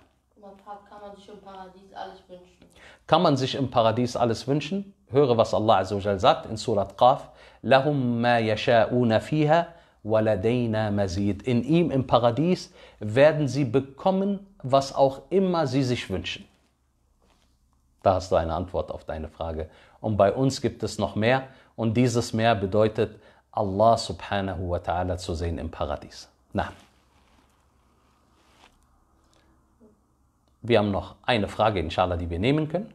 Kann man sich im Paradies alles wünschen? Höre, was Allah sagt in Surat Qaf lahum ma yasha'una fiha waladaina mazid. In ihm, im Paradies, werden sie bekommen, was auch immer sie sich wünschen. Da hast du eine Antwort auf deine Frage. Und bei uns gibt es noch mehr. Und dieses Mehr bedeutet, Allah subhanahu wa ta'ala zu sehen im Paradies. Na. Wir haben noch eine Frage, inshallah, die wir nehmen können.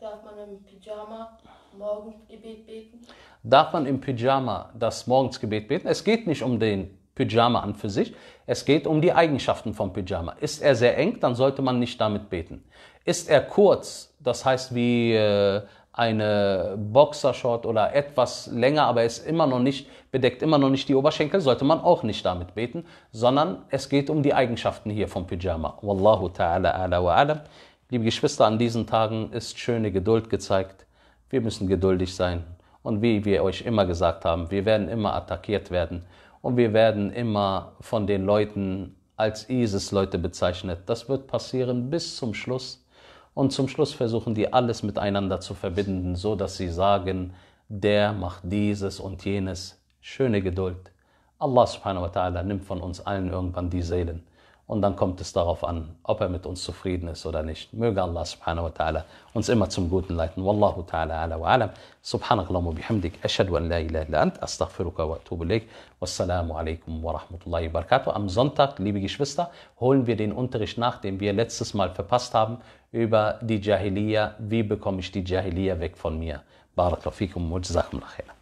Darf man im Pyjama Morgengebet beten? Darf man im Pyjama das Morgensgebet beten? Es geht nicht um den Pyjama an für sich. Es geht um die Eigenschaften vom Pyjama. Ist er sehr eng, dann sollte man nicht damit beten. Ist er kurz, das heißt wie äh, eine Boxershort oder etwas länger, aber ist immer noch nicht bedeckt immer noch nicht die Oberschenkel, sollte man auch nicht damit beten, sondern es geht um die Eigenschaften hier vom Pyjama. Wallahu ta'ala ala wa alam. Liebe Geschwister, an diesen Tagen ist schöne Geduld gezeigt. Wir müssen geduldig sein. Und wie wir euch immer gesagt haben, wir werden immer attackiert werden. Und wir werden immer von den Leuten als ISIS-Leute bezeichnet. Das wird passieren bis zum Schluss. Und zum Schluss versuchen die alles miteinander zu verbinden, so dass sie sagen, der macht dieses und jenes. Schöne Geduld. Allah subhanahu wa ta'ala nimmt von uns allen irgendwann die Seelen. Und dann kommt es darauf an, ob er mit uns zufrieden ist oder nicht. Möge Allah subhanahu wa ta'ala uns immer zum Guten leiten. Wallahu ta'ala ala wa alam. Subhanakallahu wa bihamdik. Ashadu an la ilaha illa ant. Astaghfiruka wa atubu ilayk. Wassalamu alaikum wa rahmatullahi wa barakatuh. Am Sonntag, liebe Geschwister, holen wir den Unterricht nach, den wir letztes Mal verpasst haben, über die Jahiliya. Wie bekomme ich die Jahiliya weg von mir? Barakallahu fikum wa jazakum khair.